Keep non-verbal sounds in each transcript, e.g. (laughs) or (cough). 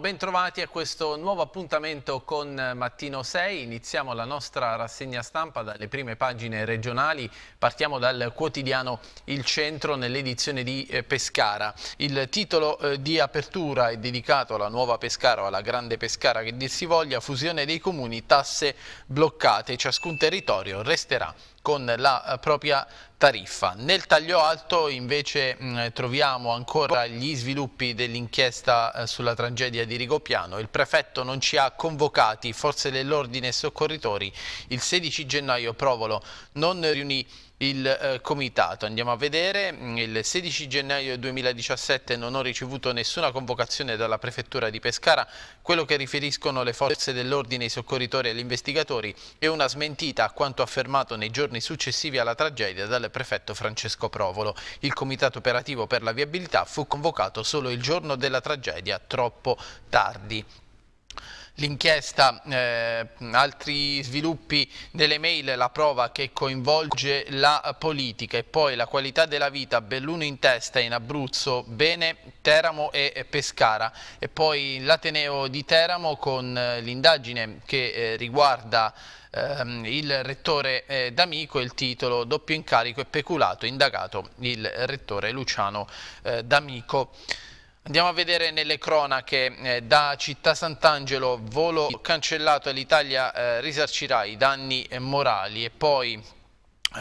bentrovati a questo nuovo appuntamento con Mattino 6. Iniziamo la nostra rassegna stampa dalle prime pagine regionali. Partiamo dal quotidiano Il Centro nell'edizione di eh, Pescara. Il titolo eh, di apertura è dedicato alla nuova Pescara o alla grande Pescara che dir si voglia, fusione dei comuni, tasse bloccate, ciascun territorio resterà con la eh, propria tariffa. Nel taglio alto invece mm, troviamo ancora gli sviluppi dell'inchiesta eh, sulla tragedia di Rigopiano. Il prefetto non ci ha convocati, forse dell'ordine soccorritori. Il 16 gennaio Provolo non riunì il eh, comitato. Andiamo a vedere, mm, il 16 gennaio 2017 non ho ricevuto nessuna convocazione dalla prefettura di Pescara, quello che riferiscono le forze dell'ordine, i soccorritori e gli investigatori è una smentita a quanto affermato nei giorni successivi alla tragedia dal prefetto Francesco Provolo. Il comitato operativo per la viabilità fu convocato solo il giorno della tragedia, troppo tardi l'inchiesta, eh, altri sviluppi delle mail, la prova che coinvolge la politica e poi la qualità della vita, Belluno in testa in Abruzzo, Bene, Teramo e Pescara e poi l'Ateneo di Teramo con eh, l'indagine che eh, riguarda ehm, il rettore eh, D'Amico il titolo doppio incarico e peculato indagato il rettore Luciano eh, D'Amico. Andiamo a vedere nelle cronache eh, da Città Sant'Angelo, volo cancellato l'Italia eh, risarcirà i danni eh, morali e poi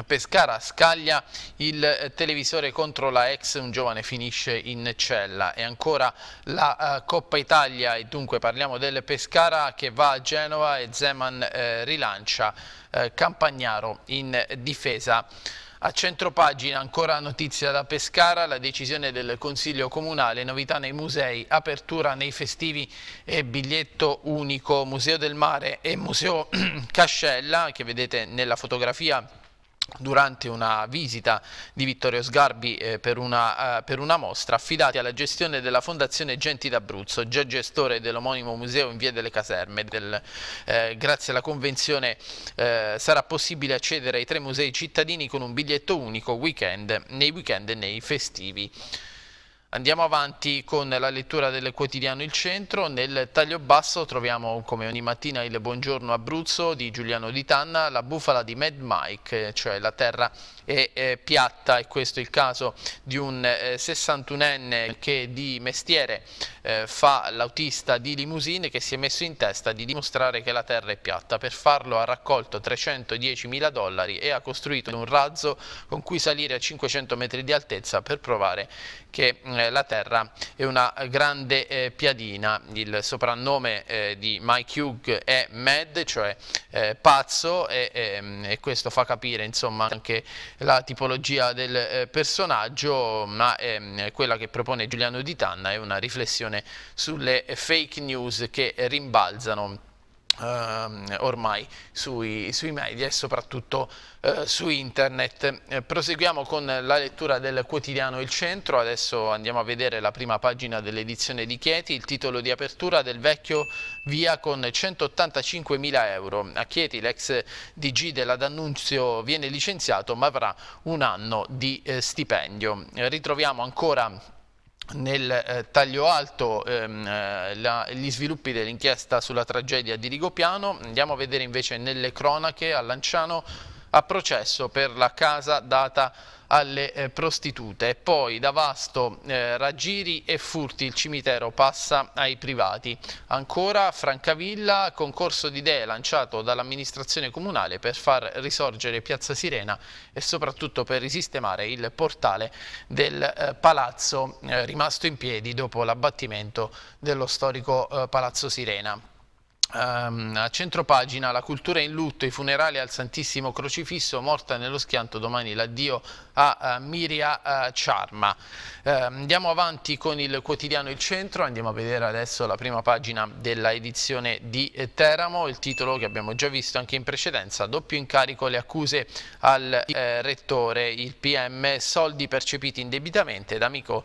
Pescara scaglia il eh, televisore contro la ex, un giovane finisce in cella e ancora la uh, Coppa Italia e dunque parliamo del Pescara che va a Genova e Zeman eh, rilancia eh, Campagnaro in difesa. A centropagina ancora notizia da Pescara, la decisione del Consiglio Comunale, novità nei musei, apertura nei festivi e biglietto unico, Museo del Mare e Museo (clears throat) Cascella, che vedete nella fotografia durante una visita di Vittorio Sgarbi eh, per, una, eh, per, una, mostra affidati alla gestione della Fondazione Genti d'Abruzzo, già gestore dell'omonimo museo in via delle caserme. Del, eh, grazie alla convenzione eh, sarà possibile accedere ai tre musei cittadini con un biglietto unico weekend, nei weekend e nei festivi. Andiamo avanti con la lettura del quotidiano Il Centro. Nel taglio basso troviamo come ogni mattina il Buongiorno Abruzzo di Giuliano Di Tanna, la bufala di Mad Mike, cioè la terra è, è piatta e questo è il caso di un eh, 61enne che di mestiere eh, fa l'autista di limousine che si è messo in testa di dimostrare che la terra è piatta. Per farlo ha raccolto 310 mila dollari e ha costruito un razzo con cui salire a 500 metri di altezza per provare che eh, la terra è una grande eh, piadina. Il soprannome eh, di Mike Hugh è Mad, cioè eh, pazzo, e, e, ehm, e, questo fa capire insomma, anche la tipologia del eh, personaggio, ma ehm, quella che propone Giuliano Di Tanna è una riflessione sulle eh, fake news che rimbalzano ehm, ormai sui, sui, media e soprattutto eh, su internet. Eh, proseguiamo con la lettura del quotidiano Il Centro, adesso andiamo a vedere la prima pagina dell'edizione di Chieti, il titolo di apertura del vecchio via con 185.000 euro. A Chieti l'ex DG della D'Annunzio viene licenziato ma avrà un anno di eh, stipendio. Ritroviamo ancora nel eh, taglio alto ehm, eh, la, gli sviluppi dell'inchiesta sulla tragedia di Rigopiano, andiamo a vedere invece nelle cronache a Lanciano a processo per la casa data alle eh, prostitute. Poi da Vasto, eh, raggiri e furti, il cimitero passa ai privati. Ancora Francavilla, concorso di idee lanciato dall'amministrazione comunale per far risorgere Piazza Sirena e soprattutto per risistemare il portale del eh, palazzo eh, rimasto in piedi dopo l'abbattimento dello storico eh, Palazzo Sirena. Um, a centropagina la cultura in lutto, i funerali al Santissimo Crocifisso, morta nello schianto domani l'addio a uh, Miria uh, Ciarma. Uh, andiamo avanti con il quotidiano Il Centro, andiamo a vedere adesso la prima pagina della edizione di eh, Teramo, il titolo che abbiamo già visto anche in precedenza, doppio incarico le accuse al rettore, il PM, soldi percepiti indebitamente, d'amico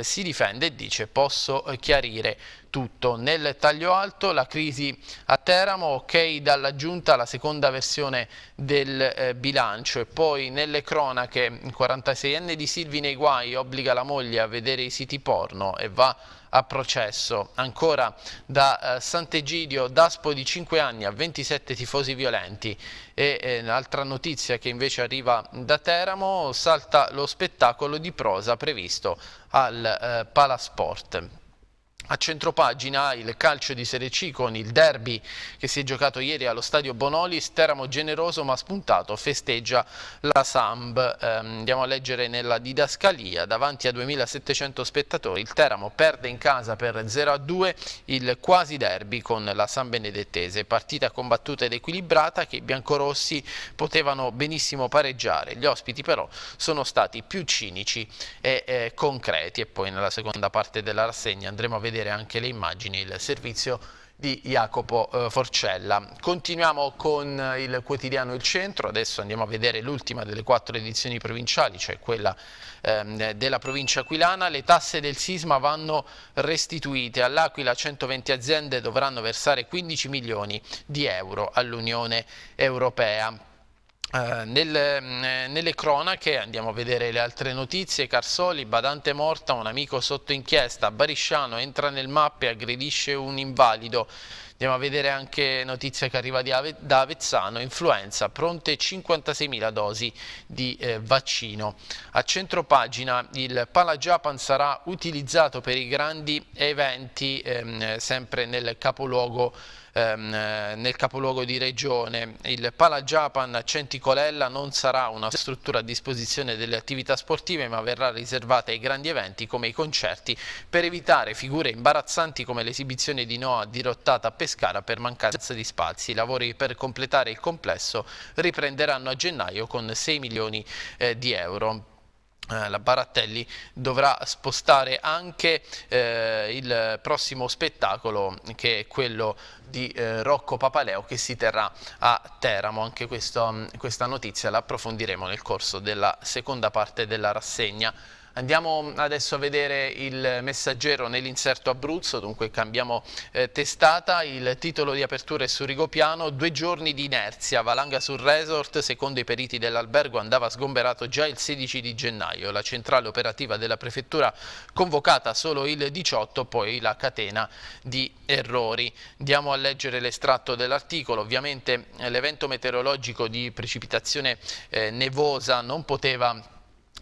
si difende e dice posso chiarire tutto. Nel taglio alto la crisi a Teramo, ok dalla giunta la seconda versione del eh, bilancio e poi nelle cronache 46enne di Silvi nei guai obbliga la moglie a vedere i siti porno e va a processo. Ancora da eh, Sant'Egidio, Daspo di 5 anni a 27 tifosi violenti. E eh, un'altra notizia che invece arriva da Teramo, salta lo spettacolo di prosa previsto al eh, Palasport. A centropagina il calcio di Serie C con il derby che si è giocato ieri allo stadio Bonolis, Teramo generoso ma spuntato, festeggia la Samb. Eh, andiamo a leggere nella didascalia, davanti a 2700 spettatori il Teramo perde in casa per 0-2 il quasi derby con la San Benedettese, partita combattuta ed equilibrata che i biancorossi potevano benissimo pareggiare, gli ospiti però sono stati più cinici e eh, concreti e poi nella seconda parte della rassegna andremo a vedere vedere anche le immagini il servizio di Jacopo eh, Forcella. Continuiamo con eh, il quotidiano Il Centro, adesso andiamo a vedere l'ultima delle quattro edizioni provinciali, cioè quella ehm, della provincia aquilana. Le tasse del sisma vanno restituite. All'Aquila 120 aziende dovranno versare 15 milioni di euro all'Unione Europea. Uh, nel, eh, nelle cronache andiamo a vedere le altre notizie Carsoli, badante morta, un amico sotto inchiesta Barisciano entra nel mappe e aggredisce un invalido andiamo a vedere anche notizia che arriva Ave da Avezzano influenza, pronte 56.000 dosi di eh, vaccino a centro pagina il Pala Japan sarà utilizzato per i grandi eventi ehm, sempre nel capoluogo ehm, nel capoluogo di regione. Il Pala Japan Centicolella non sarà una struttura a disposizione delle attività sportive ma verrà riservata ai grandi eventi come i concerti per evitare figure imbarazzanti come l'esibizione di Noa dirottata a Pescara per mancanza di spazi. I lavori per completare il complesso riprenderanno a gennaio con 6 milioni eh, di euro. Eh, la Barattelli dovrà spostare anche eh, il prossimo spettacolo che è quello di eh, Rocco Papaleo che si terrà a Teramo. Anche questo, mm, questa notizia la approfondiremo nel corso della seconda parte della rassegna. Andiamo adesso a vedere il messaggero nell'inserto Abruzzo, dunque cambiamo eh, testata, il titolo di apertura è su Rigopiano, due giorni di inerzia, valanga sul resort, secondo i periti dell'albergo andava sgomberato già il 16 di gennaio, la centrale operativa della prefettura convocata solo il 18, poi la catena di errori. Andiamo a leggere l'estratto dell'articolo, ovviamente eh, l'evento meteorologico di precipitazione eh, nevosa non poteva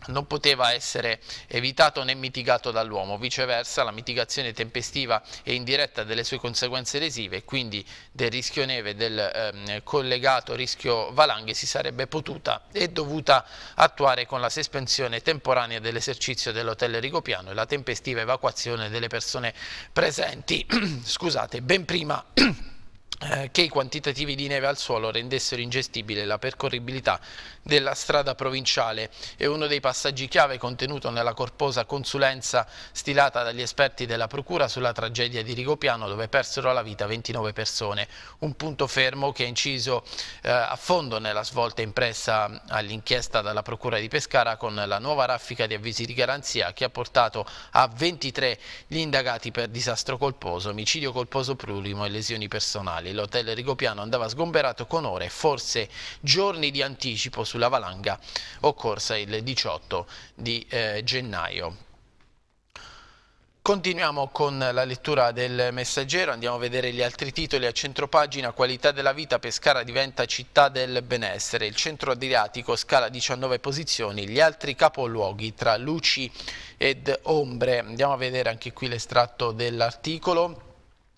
non poteva essere evitato né mitigato dall'uomo, viceversa la mitigazione tempestiva e indiretta delle sue conseguenze lesive, quindi del rischio neve, del ehm, collegato rischio valanghe, si sarebbe potuta e dovuta attuare con la sospensione temporanea dell'esercizio dell'hotel Rigopiano e la tempestiva evacuazione delle persone presenti, (clears throat) scusate, ben prima eh, che i quantitativi di neve al suolo rendessero ingestibile la percorribilità della strada provinciale e uno dei passaggi chiave contenuto nella corposa consulenza stilata dagli esperti della Procura sulla tragedia di Rigopiano dove persero la vita 29 persone, un punto fermo che è inciso eh, a fondo nella svolta impressa all'inchiesta dalla Procura di Pescara con la nuova raffica di avvisi di garanzia che ha portato a 23 gli indagati per disastro colposo, omicidio colposo plurimo e lesioni personali ufficiali. L'hotel Rigopiano andava sgomberato con ore, forse giorni di anticipo sulla valanga occorsa il 18 di eh, gennaio. Continuiamo con la lettura del messaggero, andiamo a vedere gli altri titoli a centropagina, qualità della vita, Pescara diventa città del benessere, il centro adriatico scala 19 posizioni, gli altri capoluoghi tra luci ed ombre, andiamo a vedere anche qui l'estratto dell'articolo.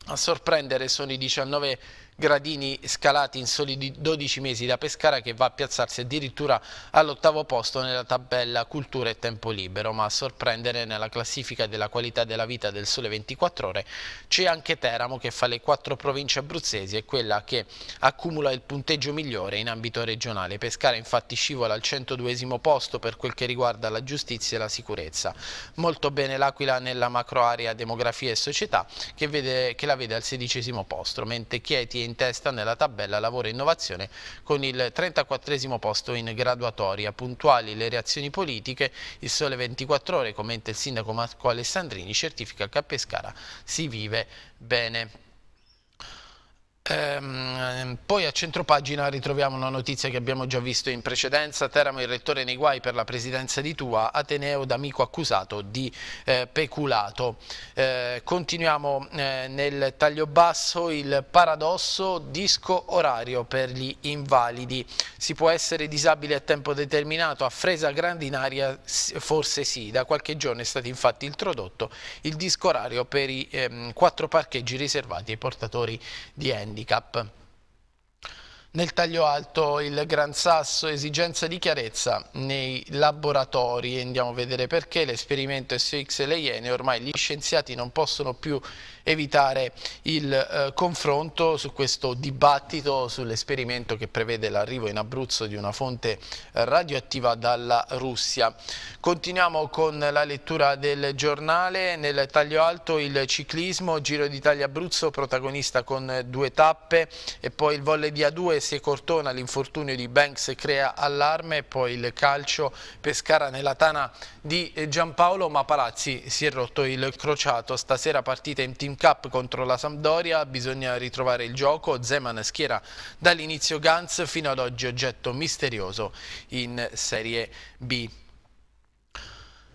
A sorprendere sono i 19 gradini scalati in soli 12 mesi da Pescara che va a piazzarsi addirittura all'ottavo posto nella tabella cultura e tempo libero, ma a sorprendere nella classifica della qualità della vita del sole 24 ore c'è anche Teramo che fa le quattro province abruzzesi e quella che accumula il punteggio migliore in ambito regionale. Pescara infatti scivola al 102 posto per quel che riguarda la giustizia e la sicurezza. Molto bene l'Aquila nella macroarea demografia e società che, vede, che la vede al sedicesimo posto, mentre Chieti in testa nella tabella lavoro e innovazione con il 34 posto in graduatoria. Puntuali le reazioni politiche, il sole 24 ore, commenta il sindaco Marco Alessandrini, certifica che a Pescara si vive bene. Ehm, poi a centropagina ritroviamo una notizia che abbiamo già visto in precedenza, Teramo il rettore nei guai per la presidenza di Tua, Ateneo d'amico accusato di eh, peculato. Eh, continuiamo eh, nel taglio basso, il paradosso, disco orario per gli invalidi. Si può essere disabili a tempo determinato, a Fresa Grandinaria forse sì, da qualche giorno è stato infatti introdotto il disco orario per i ehm, quattro parcheggi riservati ai portatori di handicap handicap. Nel taglio alto il Gran Sasso esigenza di chiarezza nei laboratori, andiamo a vedere perché l'esperimento SX e le Iene, ormai gli scienziati non possono più evitare il eh, confronto su questo dibattito sull'esperimento che prevede l'arrivo in Abruzzo di una fonte radioattiva dalla Russia. Continuiamo con la lettura del giornale, nel taglio alto il ciclismo, Giro d'Italia Abruzzo protagonista con due tappe e poi il volle di A2 si cortona l'infortunio di Banks crea allarme, poi il calcio Pescara nella tana di Giampaolo ma Palazzi si è rotto il crociato, stasera partita in team European Cup contro la Sampdoria, bisogna ritrovare il gioco, Zeman schiera dall'inizio Gans fino ad oggi oggetto misterioso in Serie B.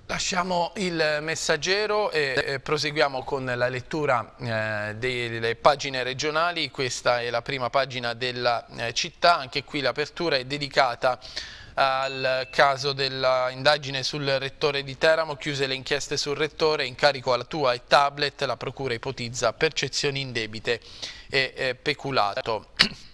Lasciamo il messaggero e proseguiamo con la lettura eh, delle pagine regionali, questa è la prima pagina della eh, città, anche qui l'apertura è dedicata al caso dell'indagine sul rettore di Teramo, chiuse le inchieste sul rettore, incarico alla tua e tablet, la procura ipotizza percezioni indebite e eh, peculato. (clears throat)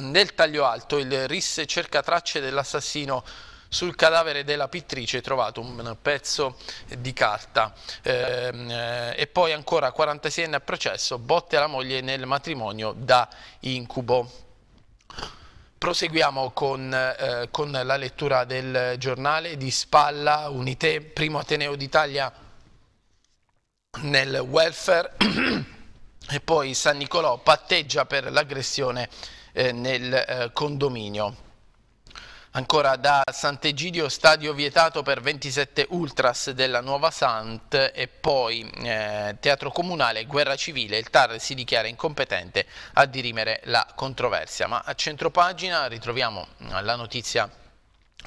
Nel taglio alto il RIS cerca tracce dell'assassino sul cadavere della pittrice trovato un pezzo di carta ehm, eh, e poi ancora 46enne a processo, botte alla moglie nel matrimonio da incubo. Proseguiamo con, eh, con, la lettura del giornale di Spalla, Unite, primo Ateneo d'Italia nel welfare (clears throat) e poi San Nicolò patteggia per l'aggressione eh, nel eh, condominio. Ancora da Sant'Egidio, stadio vietato per 27 ultras della Nuova Sant e poi eh, Teatro Comunale, Guerra Civile, il TAR si dichiara incompetente a dirimere la controversia. Ma a centropagina ritroviamo la notizia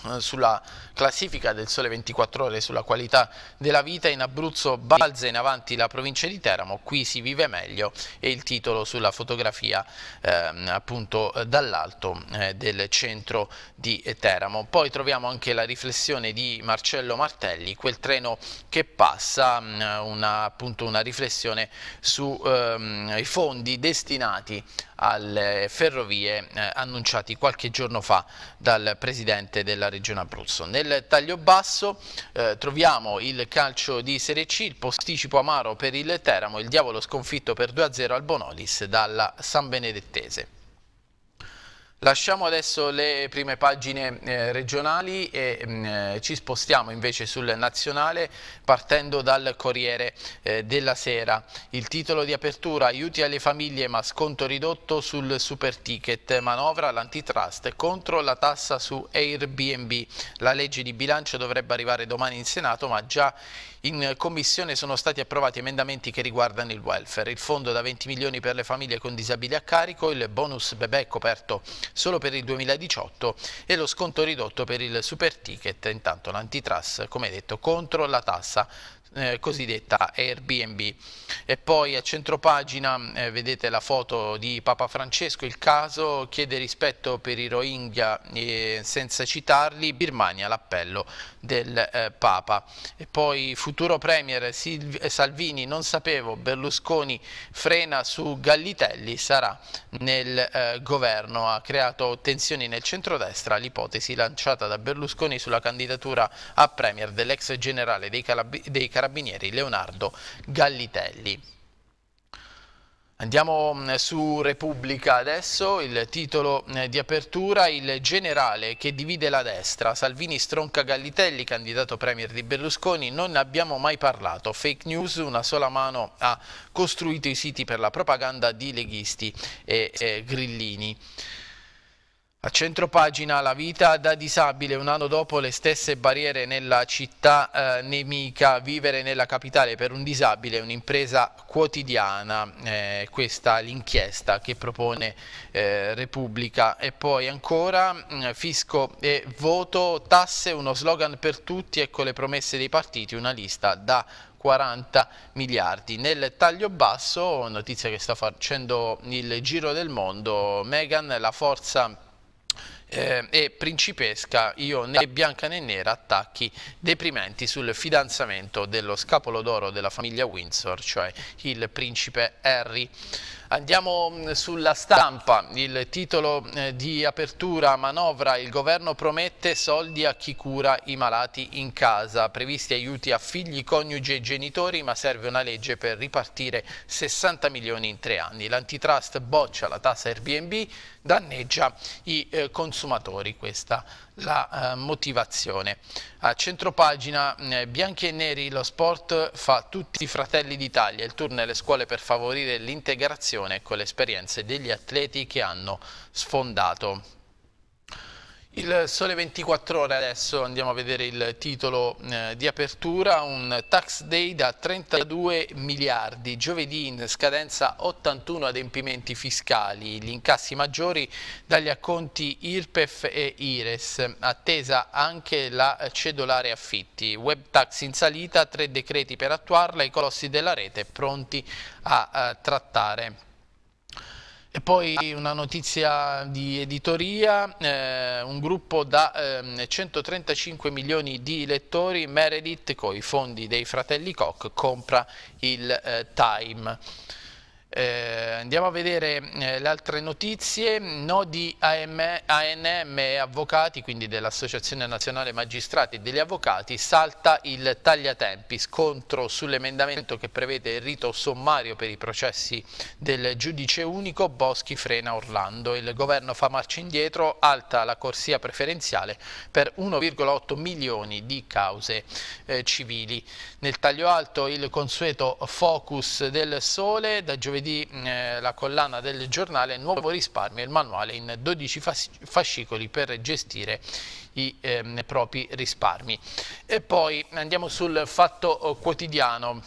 eh, sulla classifica del Sole 24 Ore sulla qualità della vita in Abruzzo balza in avanti la provincia di Teramo qui si vive meglio e il titolo sulla fotografia eh, appunto dall'alto eh, del centro di Teramo poi troviamo anche la riflessione di Marcello Martelli quel treno che passa mm, una, appunto una riflessione sui eh, fondi destinati alle ferrovie eh, annunciati qualche giorno fa dal Presidente della Regione Abruzzo. Nel taglio basso eh, troviamo il calcio di Serie C, il posticipo amaro per il Teramo, il diavolo sconfitto per 2-0 al Bonolis dalla San Benedettese. Lasciamo adesso le prime pagine eh, regionali e mh, mm, eh, ci spostiamo invece sul nazionale partendo dal Corriere eh, della Sera. Il titolo di apertura aiuti alle famiglie ma sconto ridotto sul super ticket, manovra l'antitrust contro la tassa su Airbnb. La legge di bilancio dovrebbe arrivare domani in Senato ma già in commissione sono stati approvati emendamenti che riguardano il welfare, il fondo da 20 milioni per le famiglie con disabili a carico, il bonus bebè coperto solo per il 2018 e lo sconto ridotto per il super ticket. Intanto l'antitrust, come detto, contro la tassa eh, cosiddetta Airbnb. E poi a centro pagina eh, vedete la foto di Papa Francesco, il caso chiede rispetto per i Rohingya eh, senza citarli, Birmania l'appello del eh, Papa. E poi futuro Premier Silvi Salvini, non sapevo, Berlusconi frena su Gallitelli, sarà nel eh, governo, ha creato tensioni nel centrodestra l'ipotesi lanciata da Berlusconi sulla candidatura a Premier dell'ex generale dei, Carab dei Carabinieri Carabinieri Leonardo Gallitelli. Andiamo mm, su Repubblica adesso, il titolo eh, di apertura, il generale che divide la destra, Salvini stronca Gallitelli, candidato premier di Berlusconi, non ne abbiamo mai parlato, fake news, una sola mano ha costruito i siti per la propaganda di leghisti e, e eh, grillini. A centropagina la vita da disabile un anno dopo le stesse barriere nella città eh, nemica, vivere nella capitale per un disabile è un'impresa quotidiana, eh, questa l'inchiesta che propone eh, Repubblica e poi ancora mm, fisco e voto, tasse, uno slogan per tutti ecco le promesse dei partiti una lista da 40 miliardi. Nel taglio basso, notizia che sta facendo il giro del mondo, Megan, la forza eh, e principesca, io né bianca né nera attacchi deprimenti sul fidanzamento dello scapolo d'oro della famiglia Windsor, cioè il principe Harry. Andiamo mm, sulla stampa, il titolo eh, di apertura manovra, il governo promette soldi a chi cura i malati in casa, previsti aiuti a figli, coniugi e genitori, ma serve una legge per ripartire 60 milioni in tre anni. L'antitrust boccia la tassa Airbnb, danneggia i eh, consumatori questa la eh, motivazione. A centropagina eh, Bianchi e Neri lo sport fa tutti i fratelli d'Italia, il tour nelle scuole per favorire l'integrazione con le esperienze degli atleti che hanno sfondato il Sole 24 Ore adesso andiamo a vedere il titolo eh, di apertura, un tax day da 32 miliardi, giovedì in scadenza 81 adempimenti fiscali, gli incassi maggiori dagli acconti IRPEF e IRES, attesa anche la cedolare affitti, web tax in salita, tre decreti per attuarla, i colossi della rete pronti a, a eh, trattare. E poi una notizia di editoria, eh, un gruppo da eh, 135 milioni di lettori, Meredith, con i fondi dei fratelli Koch, compra il eh, Time. Eh, andiamo a vedere eh, le altre notizie, no di AM, ANM e avvocati, quindi dell'Associazione Nazionale Magistrati e degli Avvocati, salta il tagliatempi, scontro sull'emendamento che prevede il rito sommario per i processi del giudice unico, Boschi frena Orlando, il governo fa marcia indietro, alta la corsia preferenziale per 1,8 milioni di cause eh, civili. Nel taglio alto il consueto focus del sole, da giovedì lunedì mm, eh, la collana del giornale Nuovo risparmio, il manuale in 12 fascicoli per gestire i eh, propri risparmi. E poi andiamo sul fatto quotidiano.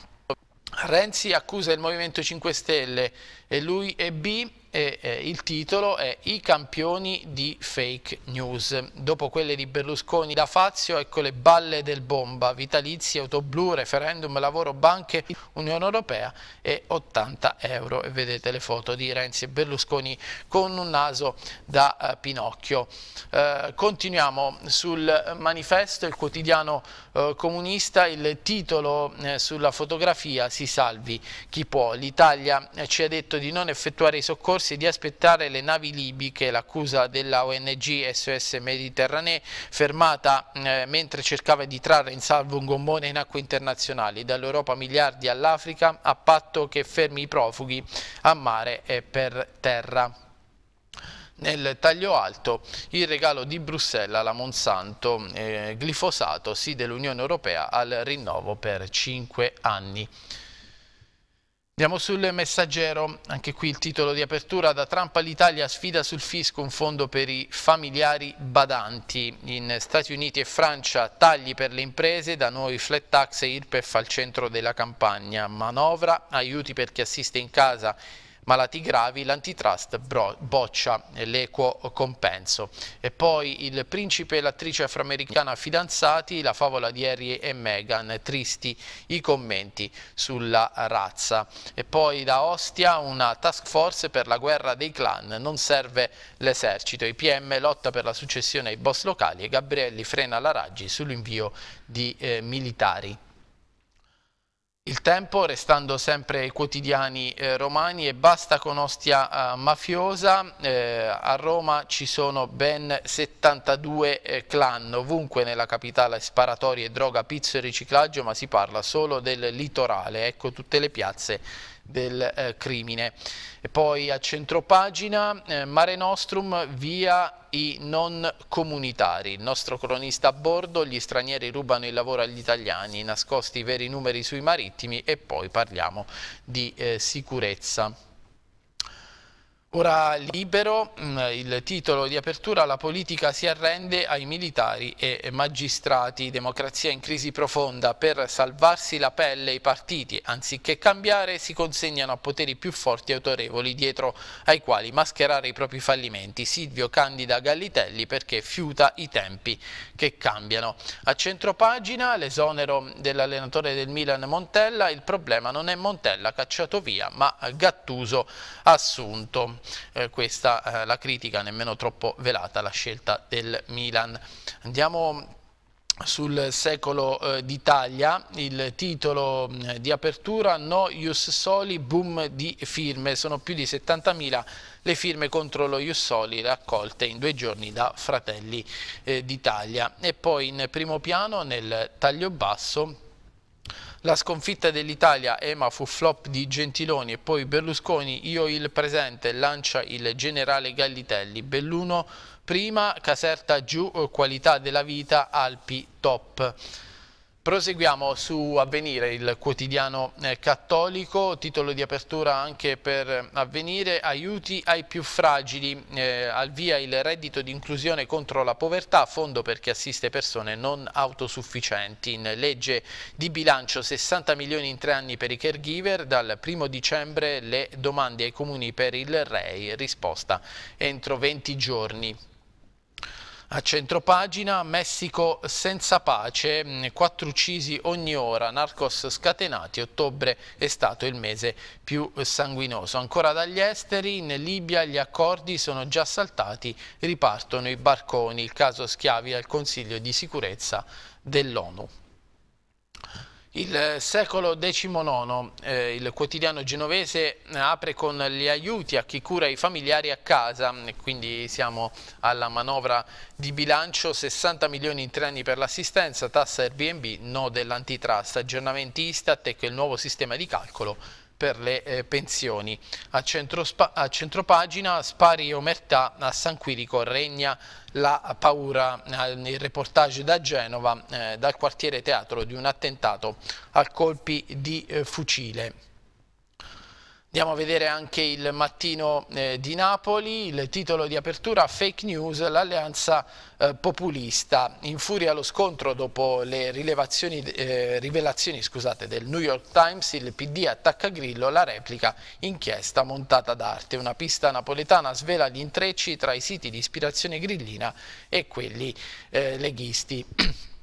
Renzi accusa il Movimento 5 Stelle e lui è B e eh, il titolo è I campioni di fake news. Dopo quelle di Berlusconi da Fazio, ecco le balle del bomba, vitalizi, autoblu, referendum, lavoro, banche, Unione Europea e 80 euro. E vedete le foto di Renzi e Berlusconi con un naso da eh, Pinocchio. Eh, continuiamo sul manifesto, il quotidiano eh, comunista, il titolo eh, sulla fotografia si salvi chi può. L'Italia eh, ci ha detto di non effettuare i soccorsi e di aspettare le navi libiche, l'accusa della ONG SOS Mediterranee, fermata eh, mentre cercava di trarre in salvo un gommone in acque internazionali, dall'Europa miliardi all'Africa, a patto che fermi i profughi a mare e per terra. Nel taglio alto il regalo di Bruxelles alla Monsanto, eh, glifosato, sì dell'Unione Europea al rinnovo per 5 anni. Andiamo sul messaggero, anche qui il titolo di apertura, da Trump all'Italia sfida sul fisco un fondo per i familiari badanti, in Stati Uniti e Francia tagli per le imprese, da noi flat tax e IRPEF al centro della campagna, manovra, aiuti per chi assiste in casa malati gravi, l'antitrust boccia l'equo compenso. E poi il principe e l'attrice afroamericana fidanzati, la favola di Harry e Meghan, tristi i commenti sulla razza. E poi da Ostia una task force per la guerra dei clan, non serve l'esercito, i PM lotta per la successione ai boss locali e Gabrielli frena la Raggi sull'invio di eh, militari. Il tempo, restando sempre ai quotidiani eh, romani, e basta con ostia eh, mafiosa, eh, a Roma ci sono ben 72 eh, clan, ovunque nella capitale sparatorie, droga, pizzo e riciclaggio, ma si parla solo del litorale, ecco tutte le piazze del eh, crimine. E poi a centropagina eh, Mare Nostrum via i non comunitari. Il nostro cronista a bordo, gli stranieri rubano il lavoro agli italiani, nascosti i veri numeri sui marittimi e poi parliamo di eh, sicurezza. Ora libero, mm, il titolo di apertura, la politica si arrende ai militari e magistrati, democrazia in crisi profonda, per salvarsi la pelle i partiti, anziché cambiare, si consegnano a poteri più forti e autorevoli dietro ai quali mascherare i propri fallimenti. Silvio candida Gallitelli perché fiuta i tempi che cambiano. A centropagina l'esonero dell'allenatore del Milan Montella, il problema non è Montella cacciato via ma Gattuso assunto eh, questa eh, la critica nemmeno troppo velata, la scelta del Milan. Andiamo sul secolo eh, d'Italia, il titolo eh, di apertura No Ius Soli, boom di firme, sono più di 70.000 le firme contro lo Ius Soli raccolte in due giorni da Fratelli eh, d'Italia e poi in primo piano nel taglio basso la sconfitta dell'Italia, Ema fu flop di Gentiloni e poi Berlusconi, io il presente, lancia il generale Gallitelli. Belluno prima, Caserta giù, qualità della vita, Alpi top. Proseguiamo su Avvenire, il quotidiano eh, cattolico, titolo di apertura anche per eh, Avvenire, aiuti ai più fragili, eh, al via il reddito di inclusione contro la povertà, fondo perché assiste persone non autosufficienti, in legge di bilancio 60 milioni in tre anni per i caregiver, dal primo dicembre le domande ai comuni per il REI, risposta entro 20 giorni. A centropagina, Messico senza pace, mm, quattro uccisi ogni ora, narcos scatenati, ottobre è stato il mese più sanguinoso. Ancora dagli esteri, in Libia gli accordi sono già saltati, ripartono i barconi, il caso Schiavi al Consiglio di sicurezza dell'ONU. Il secolo XIX, eh, il quotidiano genovese apre con gli aiuti a chi cura i familiari a casa, quindi siamo alla manovra di bilancio, 60 milioni in tre anni per l'assistenza, tassa Airbnb, no dell'antitrust, aggiornamenti Istat e il nuovo sistema di calcolo per le eh, pensioni. A, centro, a spari omertà a San Quirico regna la paura nei eh, reportage da Genova, eh, dal quartiere teatro di un attentato a colpi di eh, fucile. Andiamo a vedere anche il mattino eh, di Napoli, il titolo di apertura Fake News, l'alleanza eh, populista. In furia lo scontro dopo le eh, rivelazioni scusate, del New York Times, il PD attacca Grillo, la replica inchiesta montata d'arte. Una pista napoletana svela gli intrecci tra i siti di ispirazione grillina e quelli eh, leghisti. (clears throat)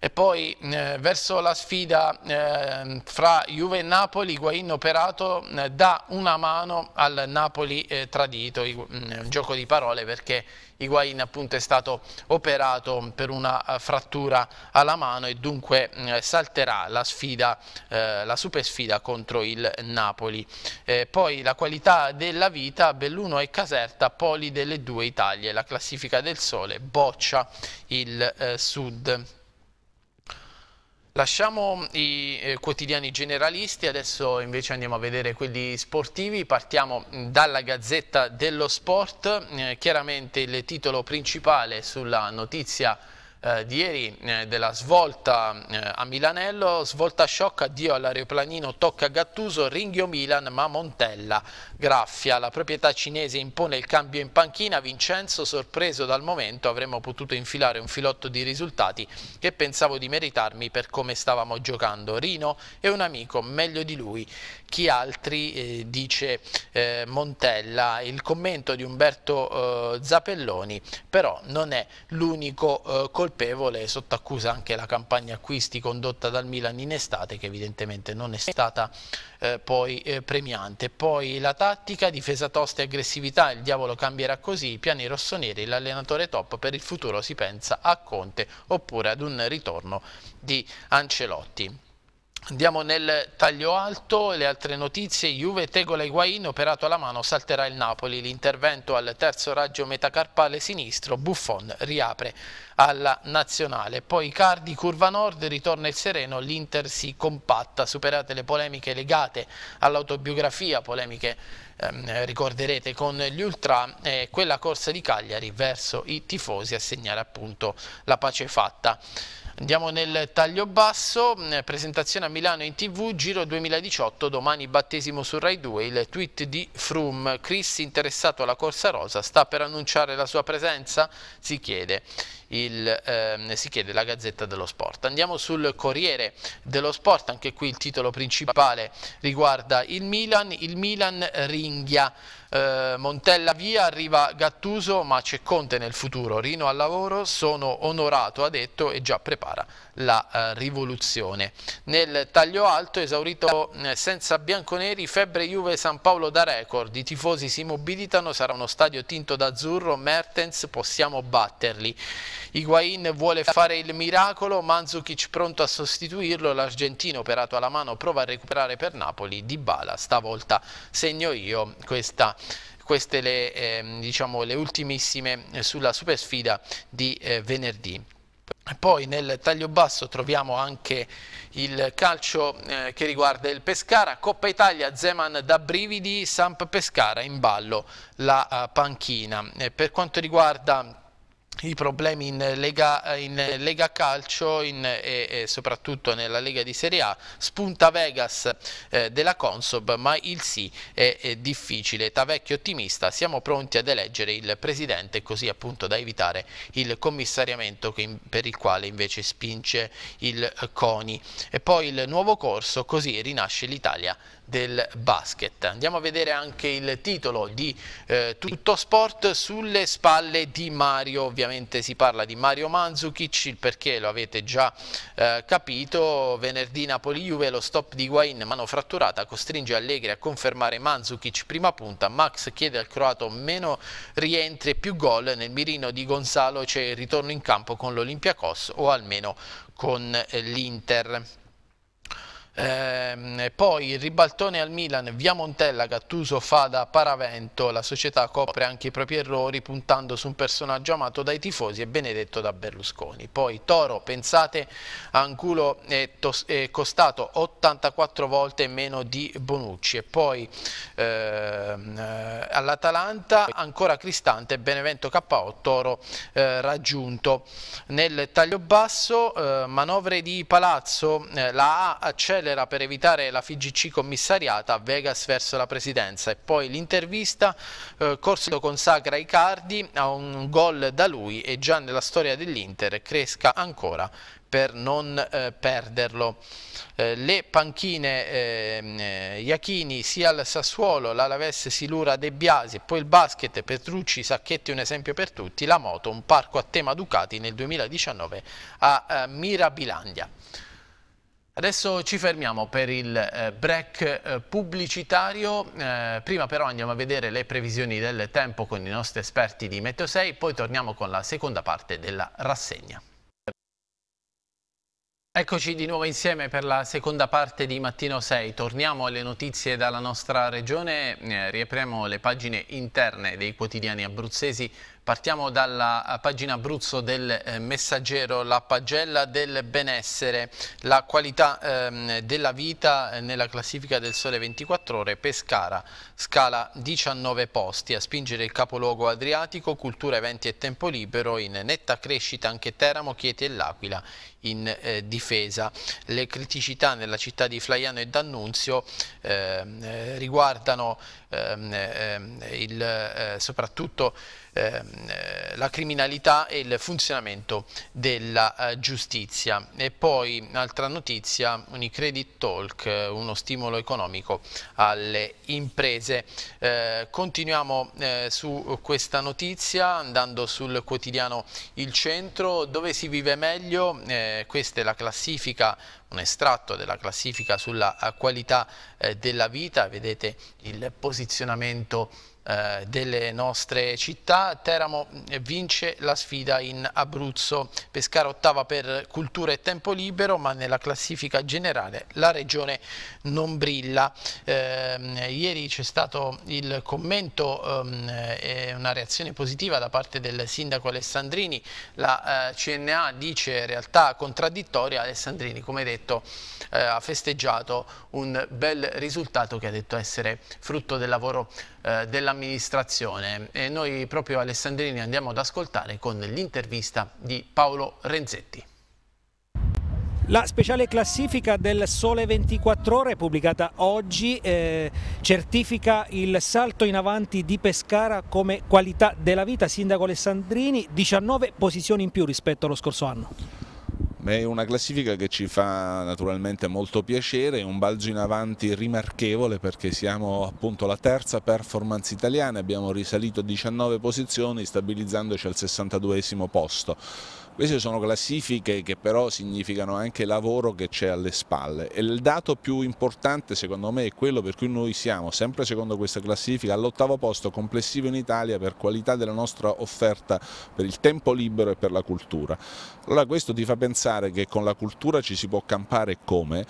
E poi eh, verso la sfida eh, fra Juve e Napoli, Guain operato eh, dà una mano al Napoli eh, tradito, I, mm, un gioco di parole perché Higuain appunto è stato operato per una eh, frattura alla mano e dunque mm, salterà la sfida, eh, la super sfida contro il Napoli. Eh, poi la qualità della vita, Belluno e Caserta, poli delle due Italie, la classifica del sole boccia il eh, sud. Lasciamo i eh, quotidiani generalisti, adesso invece andiamo a vedere quelli sportivi, partiamo mm, dalla Gazzetta dello Sport, eh, chiaramente il titolo principale sulla notizia eh, di ieri eh, della svolta eh, a Milanello, svolta sciocca, addio all'aeroplanino, tocca a Gattuso, ringhio Milan ma Montella graffia, la proprietà cinese impone il cambio in panchina, Vincenzo sorpreso dal momento avremmo potuto infilare un filotto di risultati che pensavo di meritarmi per come stavamo giocando, Rino è un amico meglio di lui chi altri eh, dice eh, Montella. Il commento di Umberto eh, Zappelloni però non è l'unico eh, colpevole, sotto accusa anche la campagna acquisti condotta dal Milan in estate che evidentemente non è stata eh, poi eh, premiante. Poi la tattica, difesa tosta e aggressività, il diavolo cambierà così, i piani rossoneri, l'allenatore top per il futuro si pensa a Conte oppure ad un ritorno di Ancelotti. Andiamo nel taglio alto, le altre notizie, Juve Tegola Higuain operato alla mano salterà il Napoli, l'intervento al terzo raggio metacarpale sinistro, Buffon riapre alla nazionale, poi Cardi curva nord, ritorna il sereno, l'Inter si compatta, superate le polemiche legate all'autobiografia, polemiche ehm, ricorderete con gli ultra, eh, quella corsa di Cagliari verso i tifosi a segnare appunto la pace fatta. Andiamo nel taglio basso, mm, presentazione a Milano in tv, Giro 2018, domani battesimo su Rai 2, il tweet di Frum, Chris interessato alla Corsa Rosa, sta per annunciare la sua presenza? Si chiede. Il, eh, si chiede la Gazzetta dello Sport. Andiamo sul Corriere dello Sport, anche qui il titolo principale riguarda il Milan, il Milan ringhia eh, Montella via, arriva Gattuso ma c'è Conte nel futuro, Rino al lavoro, sono onorato, ha detto e già prepara la eh, rivoluzione. Nel taglio alto esaurito eh, senza bianconeri Febbre Juve San Paolo da record, i tifosi si mobilitano, sarà uno stadio tinto d'azzurro, Mertens possiamo batterli. Higuain vuole fare il miracolo, Manzukic pronto a sostituirlo, l'argentino operato alla mano prova a recuperare per Napoli, Di Bala stavolta segno io questa queste le, eh, diciamo, le ultimissime eh, sulla supersfida di eh, venerdì. Poi nel taglio basso troviamo anche il calcio eh, che riguarda il Pescara, Coppa Italia, Zeman da brividi, Samp Pescara in ballo la uh, panchina. E per quanto riguarda i problemi in Lega, in Lega Calcio in, e, e, soprattutto nella Lega di Serie A, spunta Vegas eh, della Consob, ma il sì è, è difficile. Tavecchio ottimista, siamo pronti ad eleggere il presidente, così appunto da evitare il commissariamento in, per il quale invece spinge il eh, CONI. E poi il nuovo corso, così rinasce l'Italia del basket. Andiamo a vedere anche il titolo di eh, Tutto Sport sulle spalle di Mario, ovviamente si parla di Mario Mandzukic, il perché lo avete già eh, capito, venerdì Napoli-Juve lo stop di Guain mano fratturata costringe Allegri a confermare Mandzukic prima punta, Max chiede al croato meno rientri e più gol, nel mirino di Gonzalo c'è il ritorno in campo con l'Olimpiakos o almeno con eh, l'Inter. Eh, poi il ribaltone al Milan, via Montella, Gattuso fa da paravento, la società copre anche i propri errori puntando su un personaggio amato dai tifosi e benedetto da Berlusconi. Poi Toro, pensate, Angulo è, è costato 84 volte meno di Bonucci e poi ehm, eh, all'Atalanta ancora Cristante, Benevento KO, Toro eh, raggiunto. Nel taglio basso eh, manovre di Palazzo, eh, la A accelera accelera per evitare la FIGC commissariata Vegas verso la presidenza e poi l'intervista eh, Corso consacra Icardi a un gol da lui e già nella storia dell'Inter cresca ancora per non eh, perderlo. Eh, le panchine ehm, eh, Iachini sia al Sassuolo, l'Alaves, Silura, De Biasi, poi il basket, Petrucci, Sacchetti un esempio per tutti, la moto, un parco a tema Ducati nel 2019 a, a eh, Mirabilandia. Adesso ci fermiamo per il eh, break eh, pubblicitario, eh, prima però andiamo a vedere le previsioni del tempo con i nostri esperti di Meteo 6, poi torniamo con la seconda parte della rassegna. Eccoci di nuovo insieme per la seconda parte di Mattino 6. Torniamo alle notizie dalla nostra regione, riapriamo le pagine interne dei quotidiani abruzzesi Partiamo dalla eh, pagina Abruzzo del eh, Messaggero, la pagella del benessere, la qualità ehm, della vita eh, nella classifica del Sole 24 Ore, Pescara, scala 19 posti, a spingere il capoluogo adriatico, cultura, eventi e tempo libero, in netta crescita anche Teramo, Chieti e L'Aquila in eh, difesa. Le criticità nella città di Flaiano e D'Annunzio ehm, eh, riguardano ehm, ehm, il, eh, soprattutto ehm, eh, la criminalità e il funzionamento della eh, giustizia. E poi, altra notizia, Unicredit Talk, eh, uno stimolo economico alle imprese. Eh, continuiamo eh, su questa notizia andando sul quotidiano Il Centro, dove si vive meglio, eh, questa è la classifica un estratto della classifica sulla qualità della vita, vedete il posizionamento eh, delle nostre città, Teramo mm, vince la sfida in Abruzzo, Pescara ottava per cultura e tempo libero, ma nella classifica generale la regione non brilla. Eh, ieri c'è stato il commento ehm, e una reazione positiva da parte del sindaco Alessandrini, la eh, CNA dice realtà contraddittoria, Alessandrini come detto eh, ha festeggiato un bel risultato che ha detto essere frutto del lavoro eh, dell'amministrazione. E noi proprio Alessandrini andiamo ad ascoltare con l'intervista di Paolo Renzetti. La speciale classifica del Sole 24 Ore pubblicata oggi eh, certifica il salto in avanti di Pescara come qualità della vita. Sindaco Alessandrini, 19 posizioni in più rispetto allo scorso anno. È una classifica che ci fa naturalmente molto piacere, un balzo in avanti rimarchevole perché siamo appunto la terza performance italiana, abbiamo risalito 19 posizioni stabilizzandoci al 62 posto. Queste sono classifiche che però significano anche lavoro che c'è alle spalle e il dato più importante secondo me è quello per cui noi siamo, sempre secondo questa classifica, all'ottavo posto complessivo in Italia per qualità della nostra offerta per il tempo libero e per la cultura. Allora questo ti fa pensare che con la cultura ci si può campare come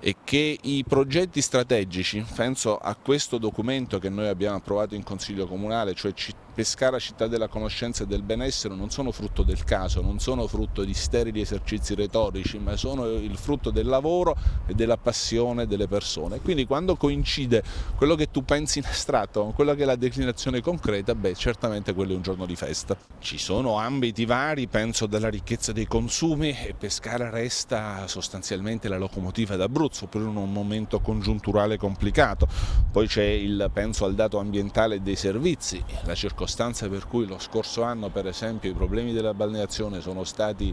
e che i progetti strategici, penso a questo documento che noi abbiamo approvato in Consiglio Comunale, cioè città Pescara città della conoscenza e del benessere non sono frutto del caso, non sono frutto di sterili esercizi retorici, ma sono il frutto del lavoro e della passione delle persone. Quindi quando coincide quello che tu pensi in astratto con quella che è la declinazione concreta, beh certamente quello è un giorno di festa. Ci sono ambiti vari, penso dalla ricchezza dei consumi e Pescara resta sostanzialmente la locomotiva d'Abruzzo per un momento congiunturale complicato. Poi c'è il penso al dato ambientale dei servizi, la circostanza circostanza per cui lo scorso anno per esempio i problemi della balneazione sono stati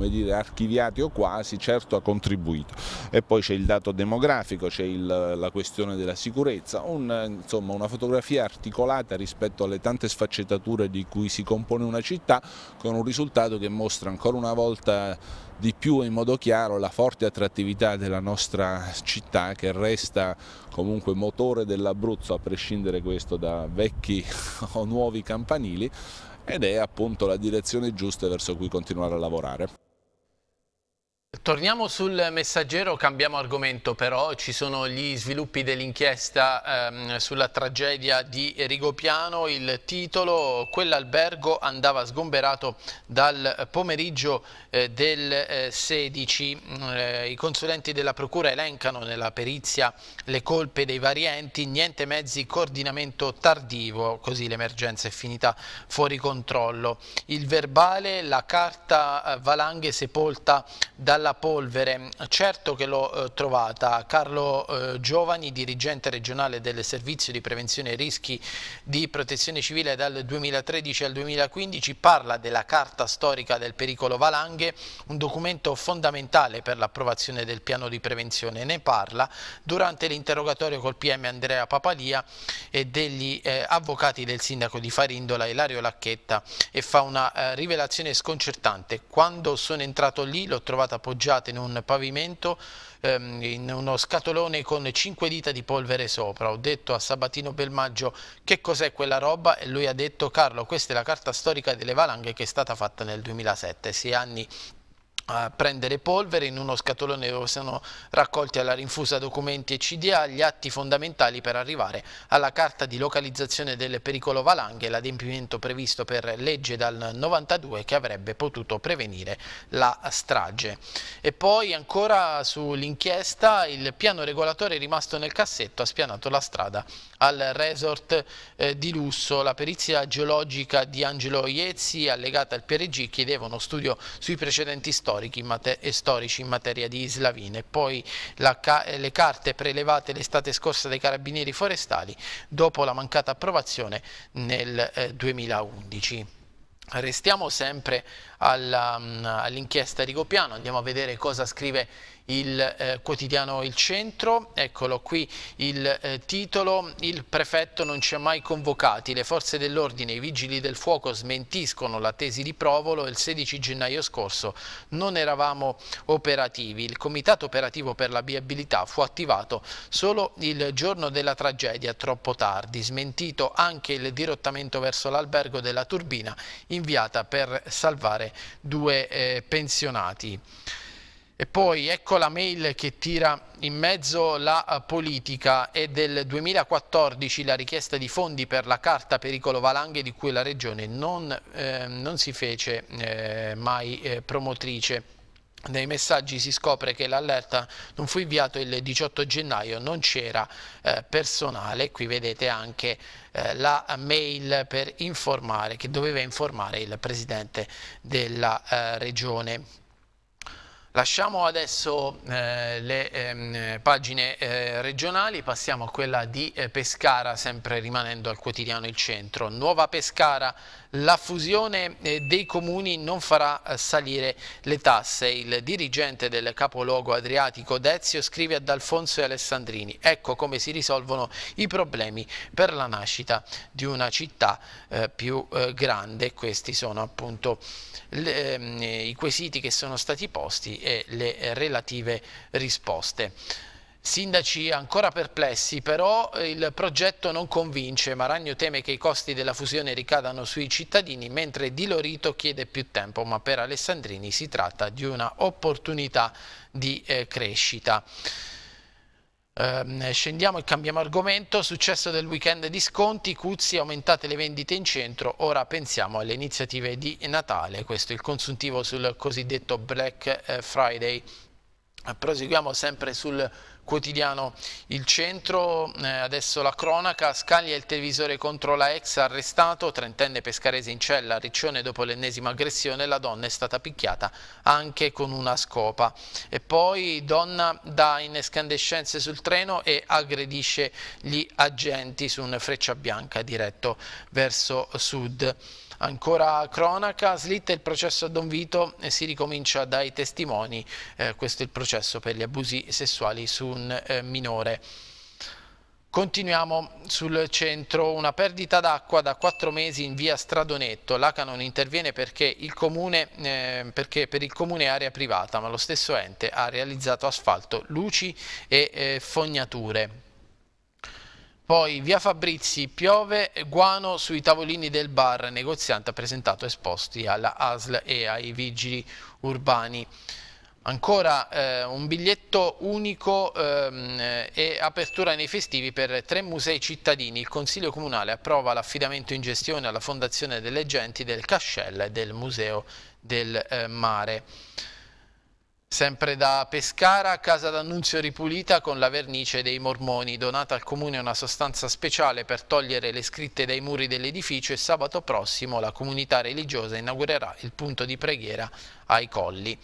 dire, archiviati o quasi, certo ha contribuito. E poi c'è il dato demografico, c'è la questione della sicurezza, un, insomma una fotografia articolata rispetto alle tante sfaccettature di cui si compone una città con un risultato che mostra ancora una volta di più in modo chiaro la forte attrattività della nostra città che resta comunque motore dell'Abruzzo a prescindere questo da vecchi (laughs) o nuovi campanili ed è appunto la direzione giusta verso cui continuare a lavorare. Torniamo sul messaggero, cambiamo argomento però, ci sono gli sviluppi dell'inchiesta ehm, sulla tragedia di Rigopiano, il titolo Quell'albergo andava sgomberato dal pomeriggio eh, del eh, 16, mm, eh, i consulenti della procura elencano nella perizia le colpe dei vari niente mezzi, coordinamento tardivo, così l'emergenza è finita fuori controllo. Il verbale, la carta eh, valanghe sepolta dalla dalla polvere. Certo che l'ho eh, trovata. Carlo eh, Giovani, dirigente regionale del Servizio di Prevenzione e Rischi di Protezione Civile dal 2013 al 2015, parla della Carta Storica del Pericolo Valanghe, un documento fondamentale per l'approvazione del piano di prevenzione. Ne parla durante l'interrogatorio col PM Andrea Papalia e degli eh, avvocati del sindaco di Farindola, Ilario Lacchetta, e fa una eh, rivelazione sconcertante. Quando sono entrato lì l'ho trovata positiva appoggiate in un pavimento ehm, in uno scatolone con 5 dita di polvere sopra. Ho detto a Sabatino Belmaggio che cos'è quella roba e lui ha detto Carlo questa è la carta storica delle valanghe che è stata fatta nel 2007, sei anni prendere polvere, in uno scatolone dove sono raccolti alla rinfusa documenti e CDA gli atti fondamentali per arrivare alla carta di localizzazione del pericolo valanghe, l'adempimento previsto per legge dal 92 che avrebbe potuto prevenire la strage. E poi ancora sull'inchiesta il piano regolatore rimasto nel cassetto ha spianato la strada al resort eh, di lusso. La perizia geologica di Angelo Iezzi, allegata al PRG, chiedeva uno studio sui precedenti storici in, storici in materia di slavine. Poi ca le carte prelevate l'estate scorsa dai carabinieri forestali dopo la mancata approvazione nel eh, 2011. Restiamo sempre mm, all'inchiesta all Rigopiano, andiamo a vedere cosa scrive il eh, quotidiano Il Centro, eccolo qui il eh, titolo, il prefetto non ci ha mai convocati, le forze dell'ordine e i vigili del fuoco smentiscono la tesi di Provolo, il 16 gennaio scorso non eravamo operativi, il comitato operativo per la viabilità fu attivato solo il giorno della tragedia, troppo tardi, smentito anche il dirottamento verso l'albergo della turbina inviata per salvare due eh, pensionati. E poi ecco la mail che tira in mezzo la eh, politica è del 2014 la richiesta di fondi per la carta pericolo valanghe di cui la regione non, eh, non si fece eh, mai eh, promotrice. Nei messaggi si scopre che l'allerta non fu inviato il 18 gennaio, non c'era eh, personale, qui vedete anche eh, la mail per informare, che doveva informare il Presidente della eh, Regione. Lasciamo adesso eh, le ehm, pagine eh, regionali, passiamo a quella di eh, Pescara, sempre rimanendo al quotidiano Il Centro. Nuova Pescara, la fusione eh, dei comuni non farà eh, salire le tasse. Il dirigente del capoluogo adriatico Dezio scrive ad Alfonso e Alessandrini. Ecco come si risolvono i problemi per la nascita di una città eh, più grande. Questi sono appunto le, ehm, i quesiti che sono stati posti e le relative risposte. Sindaci ancora perplessi, però il progetto non convince, Maragno teme che i costi della fusione ricadano sui cittadini, mentre Di Lorito chiede più tempo, ma per Alessandrini si tratta di un'opportunità di eh, crescita. Ehm, scendiamo e cambiamo argomento, successo del weekend di sconti, Cuzzi aumentate le vendite in centro, ora pensiamo alle iniziative di Natale, questo è il consuntivo sul cosiddetto Black eh, Friday. Proseguiamo sempre sul quotidiano Il Centro, eh, adesso la cronaca, scaglia il televisore contro la ex arrestato, trentenne pescarese in cella a Riccione dopo l'ennesima aggressione, la donna è stata picchiata anche con una scopa. E poi donna dà inescandescenze sul treno e aggredisce gli agenti su un freccia bianca diretto verso sud. Ancora cronaca, slitta il processo a Don Vito e si ricomincia dai testimoni, eh, questo è il processo per gli abusi sessuali su un eh, minore. Continuiamo sul centro, una perdita d'acqua da quattro mesi in via Stradonetto, l'ACA non interviene perché, comune, eh, perché, per il comune è area privata ma lo stesso ente ha realizzato asfalto, luci e eh, fognature. Poi via Fabrizi, piove, guano sui tavolini del bar, negoziante ha presentato esposti alla ASL e ai vigili urbani. Ancora eh, un biglietto unico ehm, eh, e apertura nei festivi per tre musei cittadini. Il Consiglio Comunale approva l'affidamento in gestione alla Fondazione delle Genti del Cascella e del Museo del eh, Mare. Sempre da Pescara, casa d'annunzio ripulita con la vernice dei mormoni, donata al comune una sostanza speciale per togliere le scritte dai muri dell'edificio e sabato prossimo la comunità religiosa inaugurerà il punto di preghiera ai colli.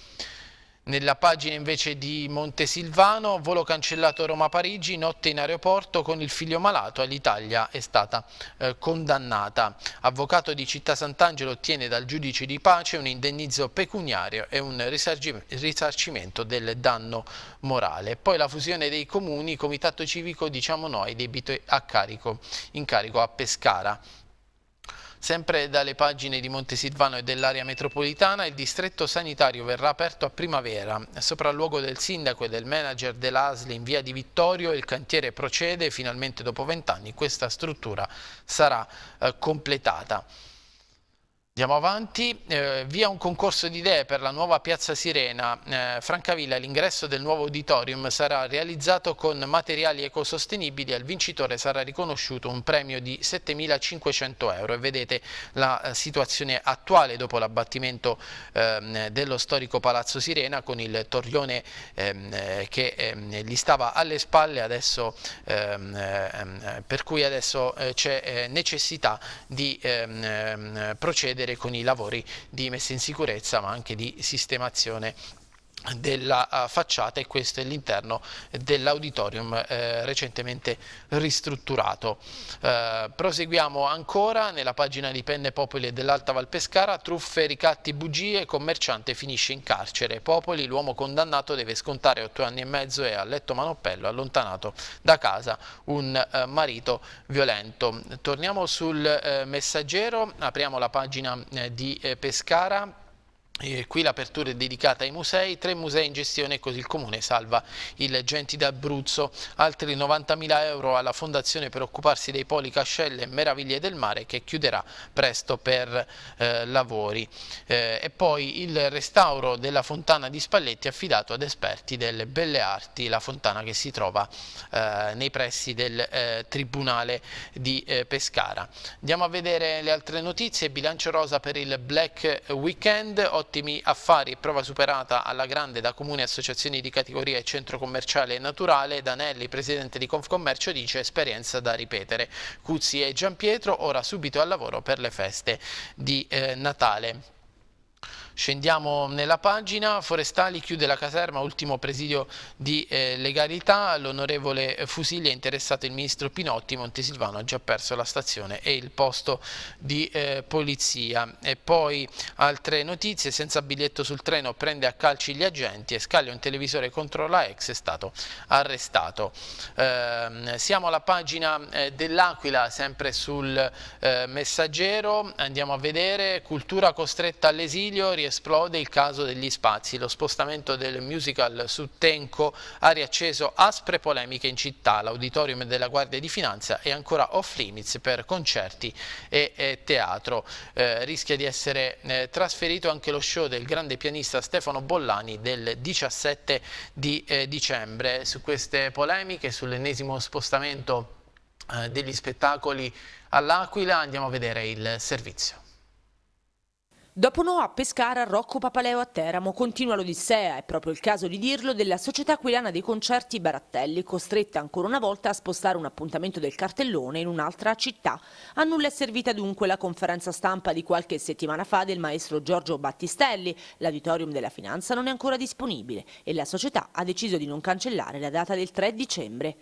Nella pagina invece di Montesilvano, volo cancellato Roma-Parigi, notte in aeroporto con il figlio malato, l'Italia è stata eh, condannata. Avvocato di Città Sant'Angelo ottiene dal giudice di pace un indennizzo pecuniario e un risarcimento del danno morale. Poi la fusione dei comuni, comitato civico, diciamo noi, debito a carico, in carico a Pescara. Sempre dalle pagine di Montesilvano e dell'area metropolitana, il distretto sanitario verrà aperto a primavera. Sopra il luogo del sindaco e del manager dell'ASL in via di Vittorio, il cantiere procede e finalmente dopo vent'anni questa struttura sarà eh, completata. Andiamo avanti, eh, via un concorso di idee per la nuova piazza Sirena, eh, Francavilla l'ingresso del nuovo auditorium sarà realizzato con materiali ecosostenibili, al vincitore sarà riconosciuto un premio di 7.500 euro e vedete la eh, situazione attuale dopo l'abbattimento ehm, dello storico Palazzo Sirena con il torrione ehm, eh, che ehm, gli stava alle spalle adesso, eh, per cui adesso c'è necessità di procedere procedere con i lavori di messa in sicurezza ma anche di sistemazione della eh, facciata e questo è l'interno dell'auditorium eh, recentemente ristrutturato. Eh, proseguiamo ancora nella pagina di Penne Popoli e dell'Alta Pescara, truffe, ricatti, bugie, commerciante finisce in carcere. Popoli, l'uomo condannato deve scontare otto anni e mezzo e a letto manopello allontanato da casa un eh, marito violento. Torniamo sul eh, messaggero, apriamo la pagina eh, di Pescara eh, qui l'apertura è dedicata ai musei, tre musei in gestione così il Comune salva il Genti d'Abruzzo. Altri 90.000 euro alla Fondazione per occuparsi dei poli Cascelle e Meraviglie del Mare che chiuderà presto per eh, lavori. Eh, e poi il restauro della fontana di Spalletti affidato ad esperti delle belle arti, la fontana che si trova eh, nei pressi del eh, Tribunale di eh, Pescara. Andiamo a vedere le altre notizie, bilancio rosa per il Black Weekend, ottimi affari, prova superata alla grande da comune associazioni di categoria e centro commerciale e naturale, Danelli, presidente di Confcommercio, dice esperienza da ripetere. Cuzzi e Giampietro ora subito al lavoro per le feste di eh, Natale. Scendiamo nella pagina, Forestali chiude la caserma, ultimo presidio di eh, legalità, l'onorevole Fusilli è interessato il ministro Pinotti, Montesilvano ha già perso la stazione e il posto di eh, polizia. E poi altre notizie, senza biglietto sul treno prende a calci gli agenti e scaglia un televisore contro la ex è stato arrestato. Eh, siamo alla pagina eh, dell'Aquila, sempre sul eh, messaggero, andiamo a vedere, cultura costretta all'esilio, esplode il caso degli spazi. Lo spostamento del musical su Tenco ha riacceso aspre polemiche in città. L'auditorium della Guardia di Finanza è ancora off limits per concerti e, e teatro. Eh, rischia di essere eh, trasferito anche lo show del grande pianista Stefano Bollani del 17 di eh, dicembre. Su queste polemiche, sull'ennesimo spostamento eh, degli spettacoli all'Aquila andiamo a vedere il servizio. Dopo Noa a Pescara, Rocco Papaleo a Teramo continua l'odissea, è proprio il caso di dirlo, della società aquilana dei concerti Barattelli, costretta ancora una volta a spostare un appuntamento del cartellone in un'altra città. A nulla è servita dunque la conferenza stampa di qualche settimana fa del maestro Giorgio Battistelli, l'auditorium della finanza non è ancora disponibile e la società ha deciso di non cancellare la data del 3 dicembre.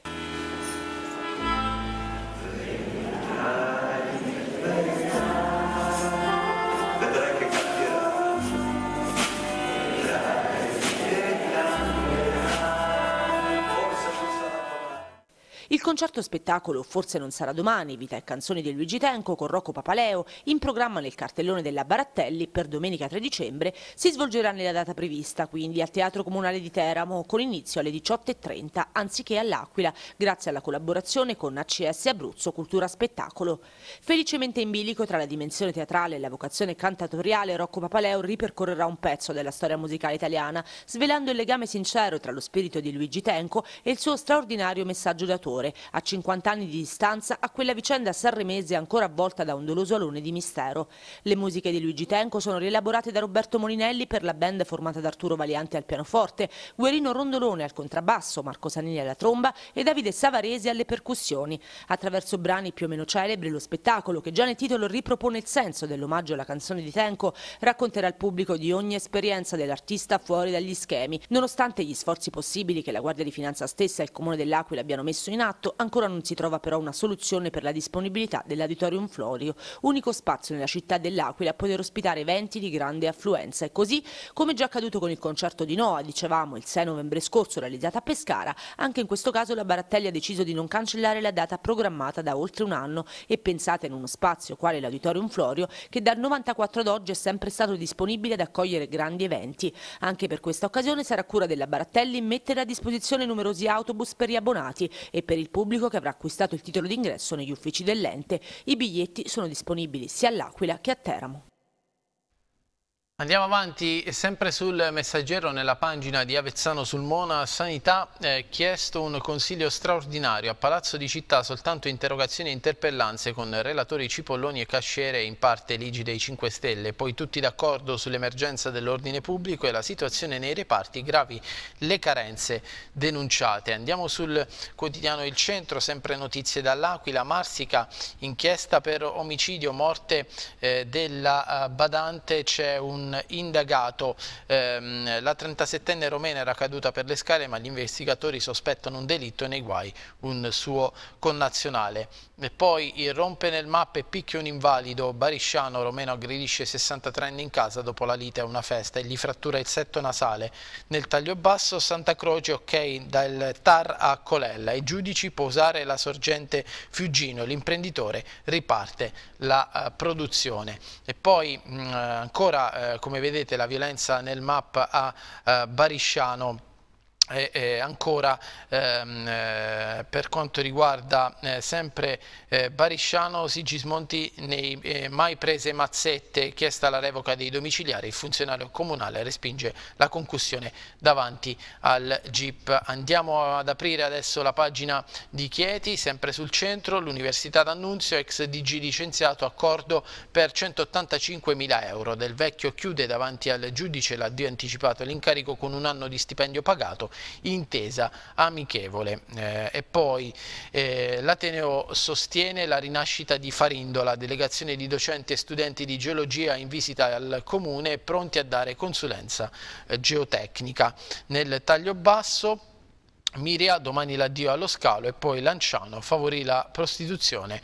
Il concerto spettacolo Forse non sarà domani, vita e canzoni di Luigi Tenco con Rocco Papaleo, in programma nel cartellone della Barattelli per domenica 3 dicembre, si svolgerà nella data prevista, quindi al Teatro Comunale di Teramo, con inizio alle 18.30 anziché all'Aquila, grazie alla collaborazione con ACS Abruzzo Cultura Spettacolo. Felicemente in bilico tra la dimensione teatrale e la vocazione cantatoriale, Rocco Papaleo ripercorrerà un pezzo della storia musicale italiana, svelando il legame sincero tra lo spirito di Luigi Tenco e il suo straordinario messaggio d'autore Maggiore, a 50 anni di distanza a quella vicenda sanremese ancora avvolta da un doloso alone di mistero. Le musiche di Luigi Tenco sono rielaborate da Roberto Molinelli per la band formata da Arturo Valiante al pianoforte, Guerino Rondolone al contrabbasso, Marco Sanini alla tromba e Davide Savaresi alle percussioni. Attraverso brani più o meno celebri, lo spettacolo, che già nel titolo ripropone il senso dell'omaggio alla canzone di Tenco, racconterà al pubblico di ogni esperienza dell'artista fuori dagli schemi, nonostante gli sforzi possibili che la Guardia di Finanza stessa e il Comune dell'Aquila abbiano messo in atto, ancora non si trova però una soluzione per la disponibilità dell'Auditorium Florio, unico spazio nella città dell'Aquila a poter ospitare eventi di grande affluenza. E così, come già accaduto con il concerto di Noa, dicevamo il 6 novembre scorso realizzato a Pescara, anche in questo caso la Barattelli ha deciso di non cancellare la data programmata da oltre un anno e pensate in uno spazio quale l'Auditorium Florio che dal 94 ad oggi è sempre stato disponibile ad accogliere grandi eventi. Anche per questa occasione sarà cura della Barattelli mettere a disposizione numerosi autobus per gli abbonati e per per il pubblico che avrà acquistato il titolo d'ingresso negli uffici dell'ente, i biglietti sono disponibili sia all'Aquila che a Teramo. Andiamo avanti, sempre sul messaggero nella pagina di Avezzano sul Mona Sanità eh, chiesto un consiglio straordinario a Palazzo di Città, soltanto interrogazioni e interpellanze con relatori Cipolloni e Cascere in parte ligi dei 5 Stelle, poi tutti d'accordo sull'emergenza dell'ordine pubblico e la situazione nei reparti, gravi le carenze denunciate. Andiamo sul quotidiano Il Centro, sempre notizie dall'Aquila, Marsica inchiesta per omicidio, morte eh, della eh, badante, c'è un un indagato. Ehm, la 37enne romena era caduta per le scale ma gli investigatori sospettano un delitto e nei guai un suo connazionale. E poi irrompe nel map e picchia un invalido. Barisciano romeno aggredisce 63 anni in casa dopo la lite a una festa e gli frattura il setto nasale. Nel taglio basso Santa Croce ok dal TAR a Colella. I giudici posare la sorgente Fiuggino. L'imprenditore riparte la uh, produzione. E poi mh, mm, ancora uh, come vedete la violenza nel MAP a eh, Barisciano e, e ancora ehm, eh, per quanto riguarda eh, sempre eh, Barisciano Sigismonti nei eh, mai prese mazzette chiesta la revoca dei domiciliari il funzionario comunale respinge la concussione davanti al GIP andiamo ad aprire adesso la pagina di Chieti sempre sul centro l'università d'Annunzio ex DG licenziato accordo per 185 mila euro del vecchio chiude davanti al giudice l'addio anticipato l'incarico con un anno di stipendio pagato intesa amichevole. Eh, e poi eh, l'Ateneo sostiene la rinascita di Farindola, delegazione di docenti e studenti di geologia in visita al comune pronti a dare consulenza eh, geotecnica. Nel taglio basso Miria, domani l'addio allo scalo e poi Lanciano favorì la prostituzione,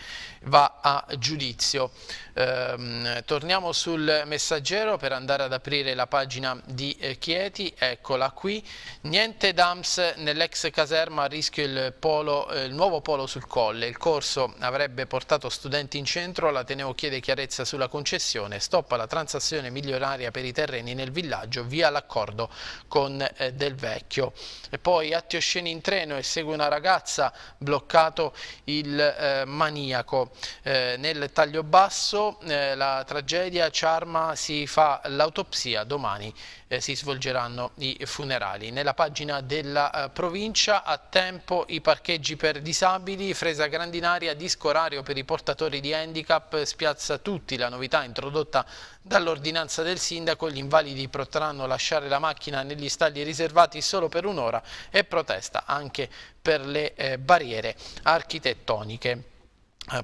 va a giudizio. Ehm, torniamo sul messaggero per andare ad aprire la pagina di eh, Chieti, eccola qui. Niente dams nell'ex caserma a rischio il, polo, eh, il nuovo polo sul colle. Il corso avrebbe portato studenti in centro, l'Ateneo chiede chiarezza sulla concessione, stoppa la transazione milionaria per i terreni nel villaggio, via l'accordo con eh, Del Vecchio. E poi atti osceni in treno e segue una ragazza bloccato il eh, maniaco. Eh, nel taglio basso Caso eh, la tragedia Ciarma si fa l'autopsia, domani eh, si svolgeranno i funerali. Nella pagina della eh, provincia a tempo i parcheggi per disabili, Fresa Grandinaria, disco orario per i portatori di handicap, spiazza tutti la novità introdotta dall'ordinanza del sindaco, gli invalidi potranno lasciare la macchina negli stalli riservati solo per un'ora e protesta anche per le barriere architettoniche.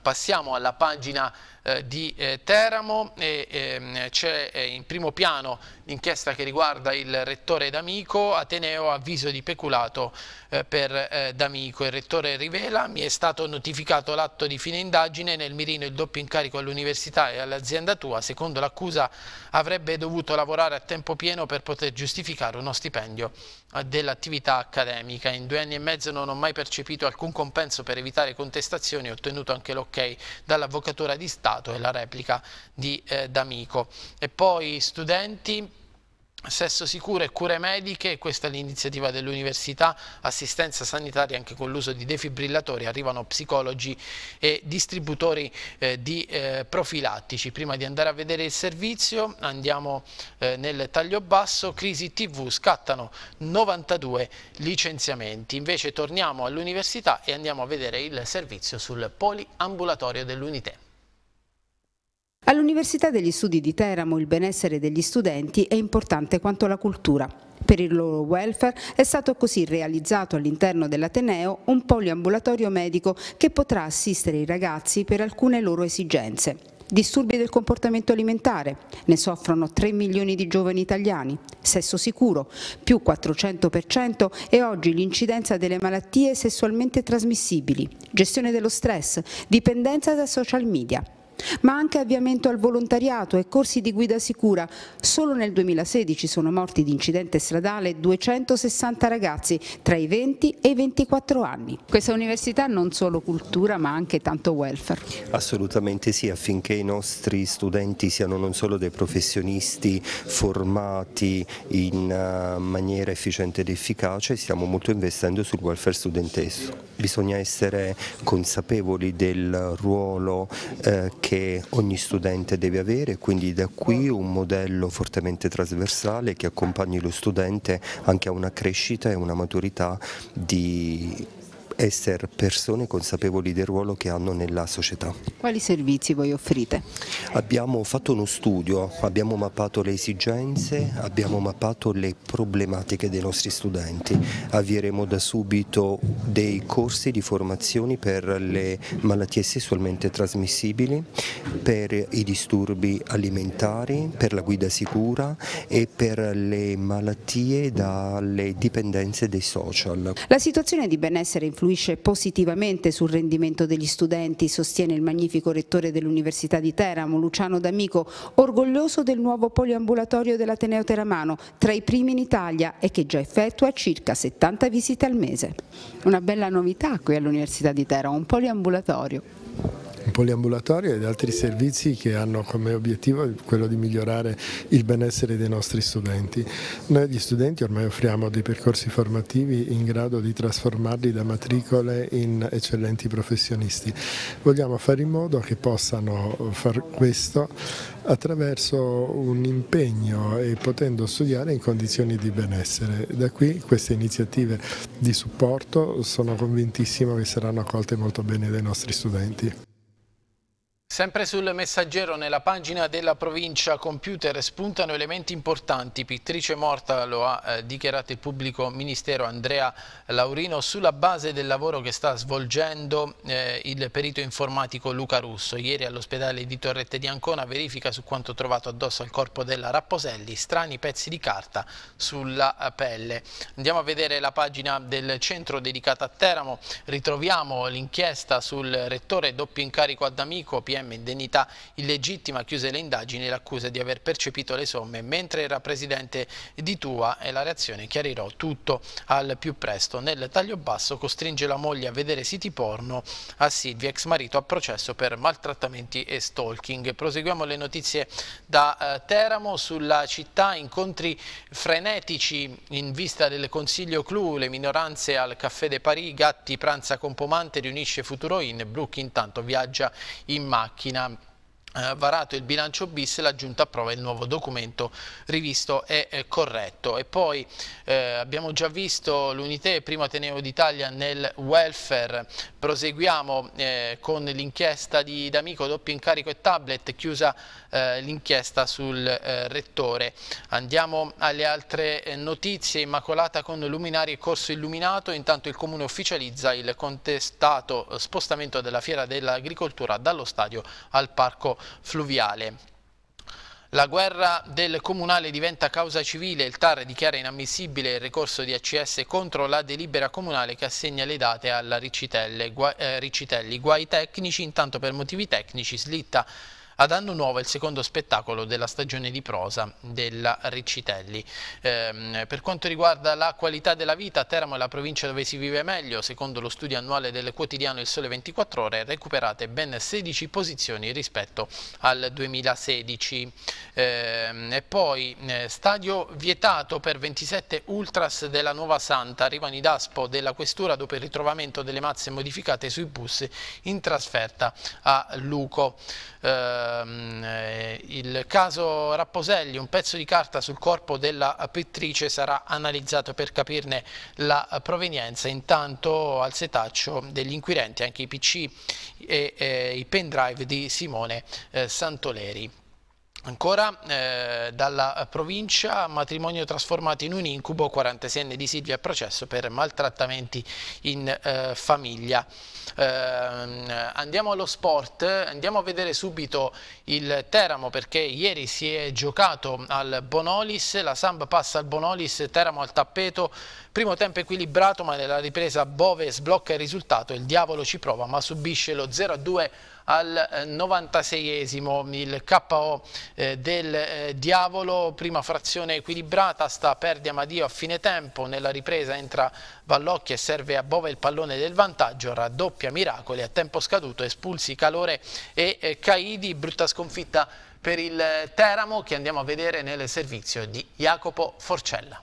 Passiamo alla pagina eh, di eh, Teramo ehm, c'è eh, in primo piano l'inchiesta che riguarda il rettore D'Amico, Ateneo avviso di peculato per D'Amico. Il rettore rivela mi è stato notificato l'atto di fine indagine nel mirino il doppio incarico all'università e all'azienda tua, secondo l'accusa avrebbe dovuto lavorare a tempo pieno per poter giustificare uno stipendio dell'attività accademica. In due anni e mezzo non ho mai percepito alcun compenso per evitare contestazioni, ho ottenuto anche l'ok dall'avvocatura di Stato mercato, è la replica di eh, D'Amico. E poi studenti... Sesso sicuro e cure mediche, questa è l'iniziativa dell'università, assistenza sanitaria anche con l'uso di defibrillatori, arrivano psicologi e distributori eh, di eh, profilattici. Prima di andare a vedere il servizio andiamo eh, nel taglio basso, crisi tv, scattano 92 licenziamenti. Invece torniamo all'università e andiamo a vedere il servizio sul poliambulatorio dell'Unite. All'Università degli Studi di Teramo il benessere degli studenti è importante quanto la cultura. Per il loro welfare è stato così realizzato all'interno dell'Ateneo un poliambulatorio medico che potrà assistere i ragazzi per alcune loro esigenze. Disturbi del comportamento alimentare, ne soffrono 3 milioni di giovani italiani, sesso sicuro, più 400% e oggi l'incidenza delle malattie sessualmente trasmissibili, gestione dello stress, dipendenza da social media ma anche avviamento al volontariato e corsi di guida sicura. Solo nel 2016 sono morti di incidente stradale 260 ragazzi tra i 20 e i 24 anni. Questa università non solo cultura ma anche tanto welfare. Assolutamente sì, affinché i nostri studenti siano non solo dei professionisti formati in eh, maniera efficiente ed efficace, stiamo molto investendo sul welfare studentesco. Bisogna essere consapevoli del ruolo eh, che ogni studente deve avere, quindi da qui un modello fortemente trasversale che accompagni lo studente anche a una crescita e una maturità di essere persone consapevoli del ruolo che hanno nella società. Quali servizi voi offrite? Abbiamo fatto uno studio, abbiamo mappato le esigenze, abbiamo mappato le problematiche dei nostri studenti. Avvieremo da subito dei corsi di formazione per le malattie sessualmente trasmissibili, per i disturbi alimentari, per la guida sicura e per le malattie dalle dipendenze dei social. La situazione di benessere influenza influisce positivamente sul rendimento degli studenti, sostiene il magnifico rettore dell'Università di Teramo, Luciano D'Amico, orgoglioso del nuovo poliambulatorio dell'Ateneo Teramano, tra i primi in Italia e che già effettua circa 70 visite al mese. Una bella novità qui all'Università di Teramo, un poliambulatorio poliambulatorio ed altri servizi che hanno come obiettivo quello di migliorare il benessere dei nostri studenti. Noi agli studenti ormai offriamo dei percorsi formativi in grado di trasformarli da matricole in eccellenti professionisti. Vogliamo fare in modo che possano far questo attraverso un impegno e potendo studiare in condizioni di benessere. Da qui queste iniziative di supporto sono convintissimo che saranno accolte molto bene dai nostri studenti. Sempre sul messaggero nella pagina della provincia computer spuntano elementi importanti. Pittrice morta lo ha eh, dichiarato il pubblico ministero Andrea Laurino sulla base del lavoro che sta svolgendo eh, il perito informatico Luca Russo. Ieri all'ospedale di Torrette di Ancona verifica su quanto trovato addosso al corpo della Rapposelli, strani pezzi di carta sulla eh, pelle. Andiamo a vedere la pagina del centro dedicata a Teramo. Ritroviamo l'inchiesta sul rettore doppio incarico ad amico PM CSM indennità illegittima, chiuse le indagini e l'accusa di aver percepito le somme mentre era presidente di Tua e la reazione chiarirò tutto al più presto. Nel taglio basso costringe la moglie a vedere siti porno a Silvia, ex marito a processo per maltrattamenti e stalking. Proseguiamo le notizie da eh, Teramo sulla città, incontri frenetici in vista del Consiglio Clou, le minoranze al Caffè de Paris, Gatti pranza con Pomante, riunisce Futuro In, Brook intanto viaggia in macchina. aqui na Eh, varato il bilancio bis, la Giunta approva il nuovo documento rivisto e corretto. E poi eh, abbiamo già visto l'Unité, primo Ateneo d'Italia nel welfare, proseguiamo eh, con l'inchiesta di D'Amico, doppio incarico e tablet, chiusa eh, l'inchiesta sul eh, rettore. Andiamo alle altre eh, notizie, Immacolata con luminari e corso illuminato, intanto il Comune ufficializza il contestato spostamento della Fiera dell'Agricoltura dallo stadio al Parco fluviale. La guerra del comunale diventa causa civile, il TAR dichiara inammissibile il ricorso di ACS contro la delibera comunale che assegna le date alla Riccitelli. Guai, eh, Riccitelli. Guai tecnici, intanto per motivi tecnici slitta ad Anno Nuovo il secondo spettacolo della stagione di prosa della Riccitelli. Eh, per quanto riguarda la qualità della vita, Teramo è la provincia dove si vive meglio, secondo lo studio annuale del quotidiano Il Sole 24 Ore recuperate ben 16 posizioni rispetto al 2016. Eh, e poi eh, stadio vietato per 27 ultras della Nuova Santa, arrivano i DASPO della Questura dopo il ritrovamento delle mazze modificate sui bus in trasferta a Luco. Eh, Ehm, eh, il caso Rapposelli, un pezzo di carta sul corpo della pittrice sarà analizzato per capirne la provenienza, intanto al setaccio degli inquirenti anche i PC e eh, i pendrive di Simone eh, Santoleri. Ancora eh, dalla provincia, matrimonio trasformato in un incubo, 46enne di Silvia a processo per maltrattamenti in eh, famiglia. Eh, andiamo allo sport, andiamo a vedere subito il Teramo perché ieri si è giocato al Bonolis, la Samba passa al Bonolis, Teramo al tappeto, primo tempo equilibrato ma nella ripresa Bove sblocca il risultato, il diavolo ci prova ma subisce lo 0-2 al 96esimo eh, il KO eh, del eh, Diavolo, prima frazione equilibrata, sta perde Amadio a fine tempo, nella ripresa entra Vallocchi e serve a Bova il pallone del vantaggio, raddoppia Miracoli a tempo scaduto, espulsi Calore e eh, Caidi, brutta sconfitta per il Teramo che andiamo a vedere nel servizio di Jacopo Forcella.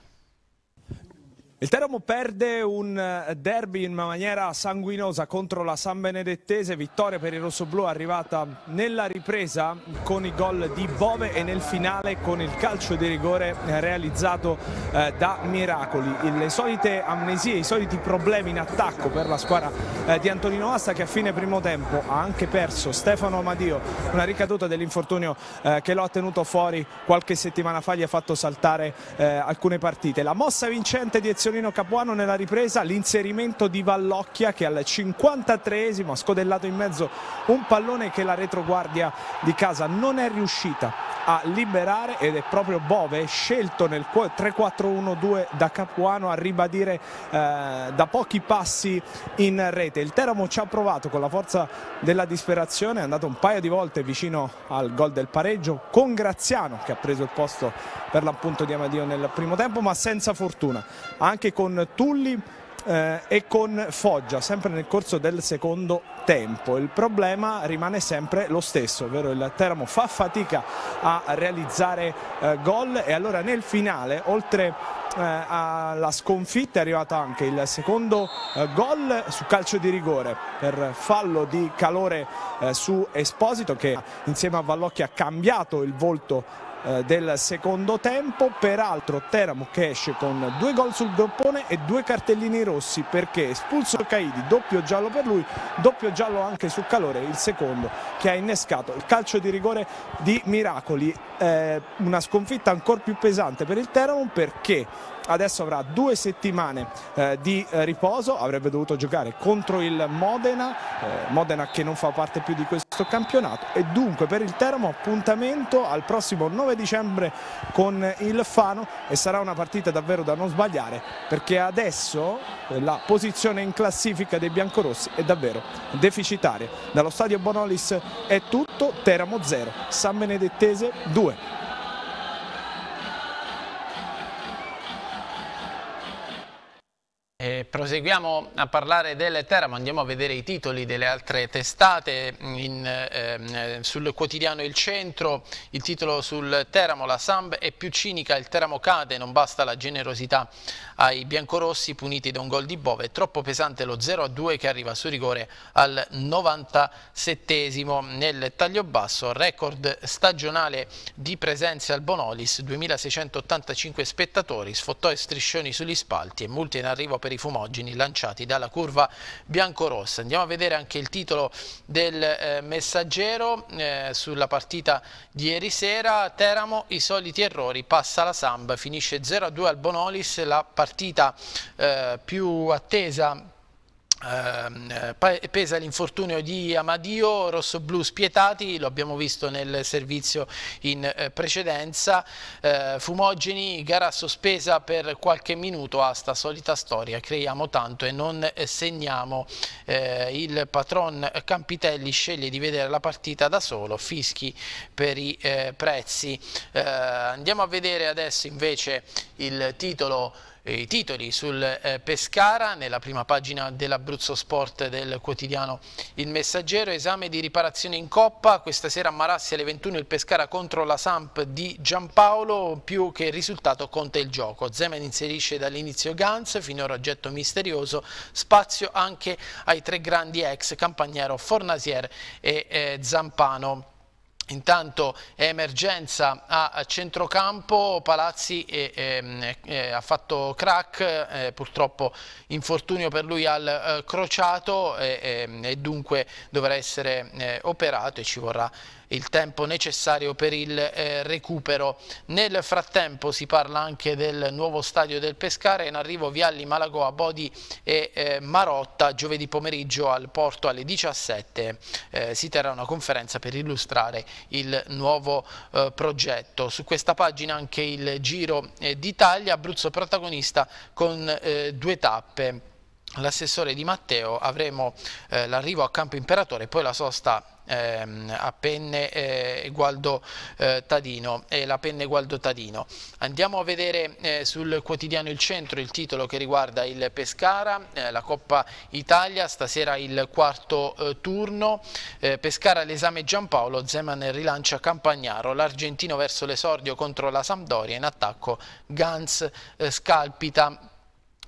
Il Teramo perde un eh, derby in maniera sanguinosa contro la San Benedettese, vittoria per i rossoblù arrivata nella ripresa con i gol di Bove e nel finale con il calcio di rigore eh, realizzato eh, da Miracoli. Le solite amnesie, i soliti problemi in attacco per la squadra di Antonino Asta che a fine primo tempo ha anche perso Stefano Amadio, una ricaduta dell'infortunio che lo ha tenuto fuori qualche settimana fa, gli ha fatto saltare alcune partite. La mossa vincente di Ezio Antonino Capuano nella ripresa, l'inserimento di Vallocchia che al 53esimo ha scodellato in mezzo un pallone che la retroguardia di casa non è riuscita a liberare ed è proprio Bove scelto nel 3-4-1-2 da Capuano a ribadire eh, da pochi passi in rete. Il Teramo ci ha provato con la forza della disperazione, è andato un paio di volte vicino al gol del pareggio con Graziano che ha preso il posto per l'appunto di Amadio nel primo tempo ma senza fortuna. Anche anche con Tulli eh, e con Foggia sempre nel corso del secondo tempo il problema rimane sempre lo stesso ovvero il Teramo fa fatica a realizzare eh, gol e allora nel finale oltre eh, alla sconfitta è arrivato anche il secondo eh, gol su calcio di rigore per fallo di calore eh, su Esposito che insieme a Vallocchi ha cambiato il volto eh, del secondo tempo, peraltro Teramo che esce con due gol sul groppone e due cartellini rossi perché espulso Caidi, doppio giallo per lui, doppio giallo anche su Calore, il secondo che ha innescato il calcio di rigore di Miracoli, eh, una sconfitta ancora più pesante per il Teramo perché adesso avrà due settimane eh, di eh, riposo, avrebbe dovuto giocare contro il Modena, eh, Modena che non fa parte più di questo campionato e dunque per il Teramo appuntamento al prossimo 9 dicembre con il Fano e sarà una partita davvero da non sbagliare perché adesso eh, la posizione in classifica dei biancorossi è davvero deficitaria. Dallo stadio Bonolis è tutto, Teramo 0, San Benedettese 2. Eh, proseguiamo a parlare del Teramo, andiamo a vedere i titoli delle altre testate mm, in, ehm, eh, sul quotidiano Il Centro, il titolo sul Teramo, la Samb è più cinica, il Teramo cade, non basta la generosità ai biancorossi puniti da un gol di Bove, troppo pesante lo 0-2 che arriva su rigore al 97esimo nel taglio basso, record stagionale di presenze al Bonolis, 2685 spettatori, sfottò e striscioni sugli spalti e multe in arrivo per i fumogeni lanciati dalla curva biancorossa. Andiamo a vedere anche il titolo del eh, messaggero eh, sulla partita di ieri sera. Teramo, i soliti errori, passa la Samba, finisce 0-2 al Bonolis, la partita eh, più attesa Ehm, pesa l'infortunio di Amadio, rossoblù spietati, lo abbiamo visto nel servizio in eh, precedenza, eh, fumogeni, gara sospesa per qualche minuto a sta solita storia, creiamo tanto e non eh, segniamo, il patron Campitelli sceglie di vedere la partita da solo, fischi per i prezzi. andiamo a vedere adesso invece il titolo eh, i titoli sul eh, Pescara, nella prima pagina dell'Abruzzo Sport del quotidiano Il Messaggero, esame di riparazione in Coppa, questa sera a Marassi alle 21 il Pescara contro la Samp di Giampaolo, più che il risultato conta il gioco, Zeman inserisce dall'inizio Gans, finora oggetto misterioso, spazio anche ai tre grandi ex, Campagnero, Fornasier e eh, Zampano. Intanto è emergenza a centrocampo, Palazzi è, è, è, ha fatto crack, eh, purtroppo infortunio per lui al eh, crociato ehm, e, dunque dovrà essere eh, operato e ci vorrà il tempo necessario per il eh, recupero. Nel frattempo si parla anche del nuovo stadio del Pescara, in arrivo Vialli, Malagoa, Bodi e eh, Marotta, giovedì pomeriggio al Porto alle 17 eh, si terrà una conferenza per illustrare il nuovo eh, progetto. Su questa pagina anche il Giro eh, d'Italia, Abruzzo protagonista con eh, due tappe l'assessore Di Matteo avremo eh, l'arrivo a Campo Imperatore e poi la sosta Ehm, a penne eh, Gualdo eh, Tadino e la penne Gualdo Tadino. Andiamo a vedere eh, sul quotidiano Il Centro il titolo che riguarda il Pescara, eh, la Coppa Italia, stasera il quarto eh, turno, Pescara l'esame Giampaolo, Zeman rilancia Campagnaro, l'argentino verso l'esordio contro la Sampdoria, in attacco Gans scalpita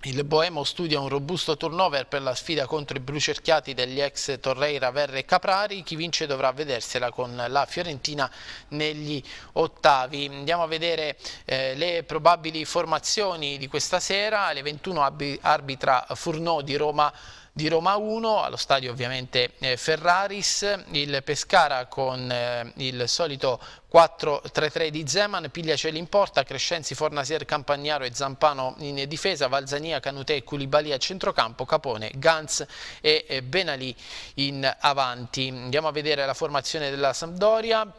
il Boemo studia un robusto turnover per la sfida contro i blucerchiati degli ex Torreira, Verre e Caprari. Chi vince dovrà vedersela con la Fiorentina negli ottavi. Andiamo a vedere eh, le probabili formazioni di questa sera. Alle 21 arbitra Furnò di Roma di Roma 1, allo stadio ovviamente eh, Ferraris, il Pescara con eh, il solito 4-3-3 di Zeman, Pigliacelli in porta, Crescenzi, Fornasier, Campagnaro e Zampano in difesa, Valzania, Canutè e Culibali a centrocampo, Capone, Gans e eh, Benali in avanti. Andiamo a vedere la formazione della Sampdoria,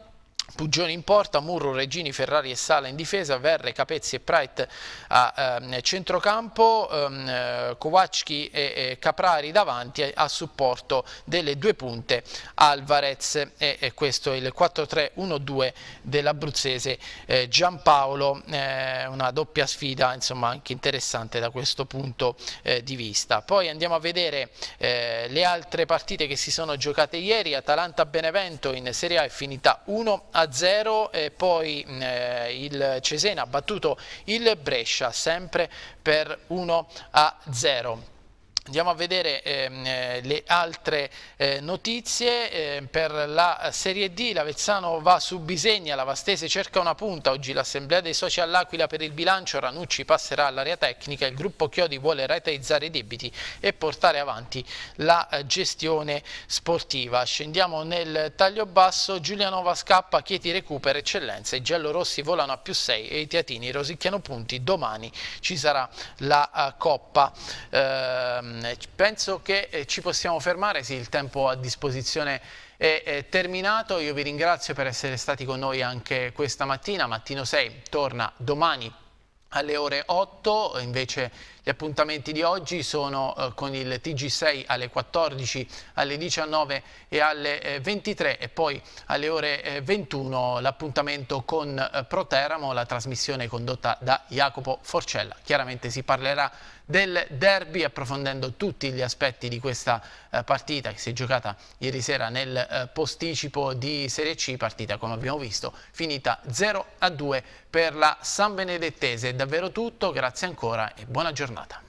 Pugioni in porta, Murro, Regini, Ferrari e Sala in difesa, Verre, Capezzi e Pright a eh, centrocampo, ehm, eh, Kowalski e, e, Caprari davanti a, supporto delle due punte Alvarez e, e questo è il 4-3-1-2 dell'abruzzese eh, Giampaolo, eh, una doppia sfida insomma anche interessante da questo punto eh, di vista. Poi andiamo a vedere eh, le altre partite che si sono giocate ieri, Atalanta-Benevento in Serie A è finita 1 a 0 e poi eh, il Cesena ha battuto il Brescia sempre per 1 a 0. Andiamo a vedere ehm, eh, le altre eh, notizie eh, per la Serie D, l'Avezzano va su Bisegna, la Vastese cerca una punta, oggi l'assemblea dei soci all'Aquila per il bilancio, Ranucci passerà all'area tecnica, il gruppo Chiodi vuole rateizzare i debiti e portare avanti la eh, gestione sportiva. Scendiamo nel taglio basso, Giulianova scappa, Chieti recupera eccellenza, i giallorossi volano a più 6 e i teatini rosicchiano punti, domani ci sarà la uh, Coppa. Ehm, Ehm, penso che eh, ci possiamo fermare, sì, il tempo a disposizione è, terminato, io vi ringrazio per essere stati con noi anche questa mattina, mattino 6 torna domani alle ore 8, invece gli appuntamenti di oggi sono eh, con il TG6 alle 14, alle 19 e alle eh, 23 e poi alle ore eh, 21 l'appuntamento con eh, Proteramo, la trasmissione condotta da Jacopo Forcella. Chiaramente si parlerà del derby approfondendo tutti gli aspetti di questa eh, partita che si è giocata ieri sera nel eh, posticipo di Serie C, partita come abbiamo visto finita 0 a 2 per la San Benedettese. È davvero tutto, grazie ancora e buona giornata.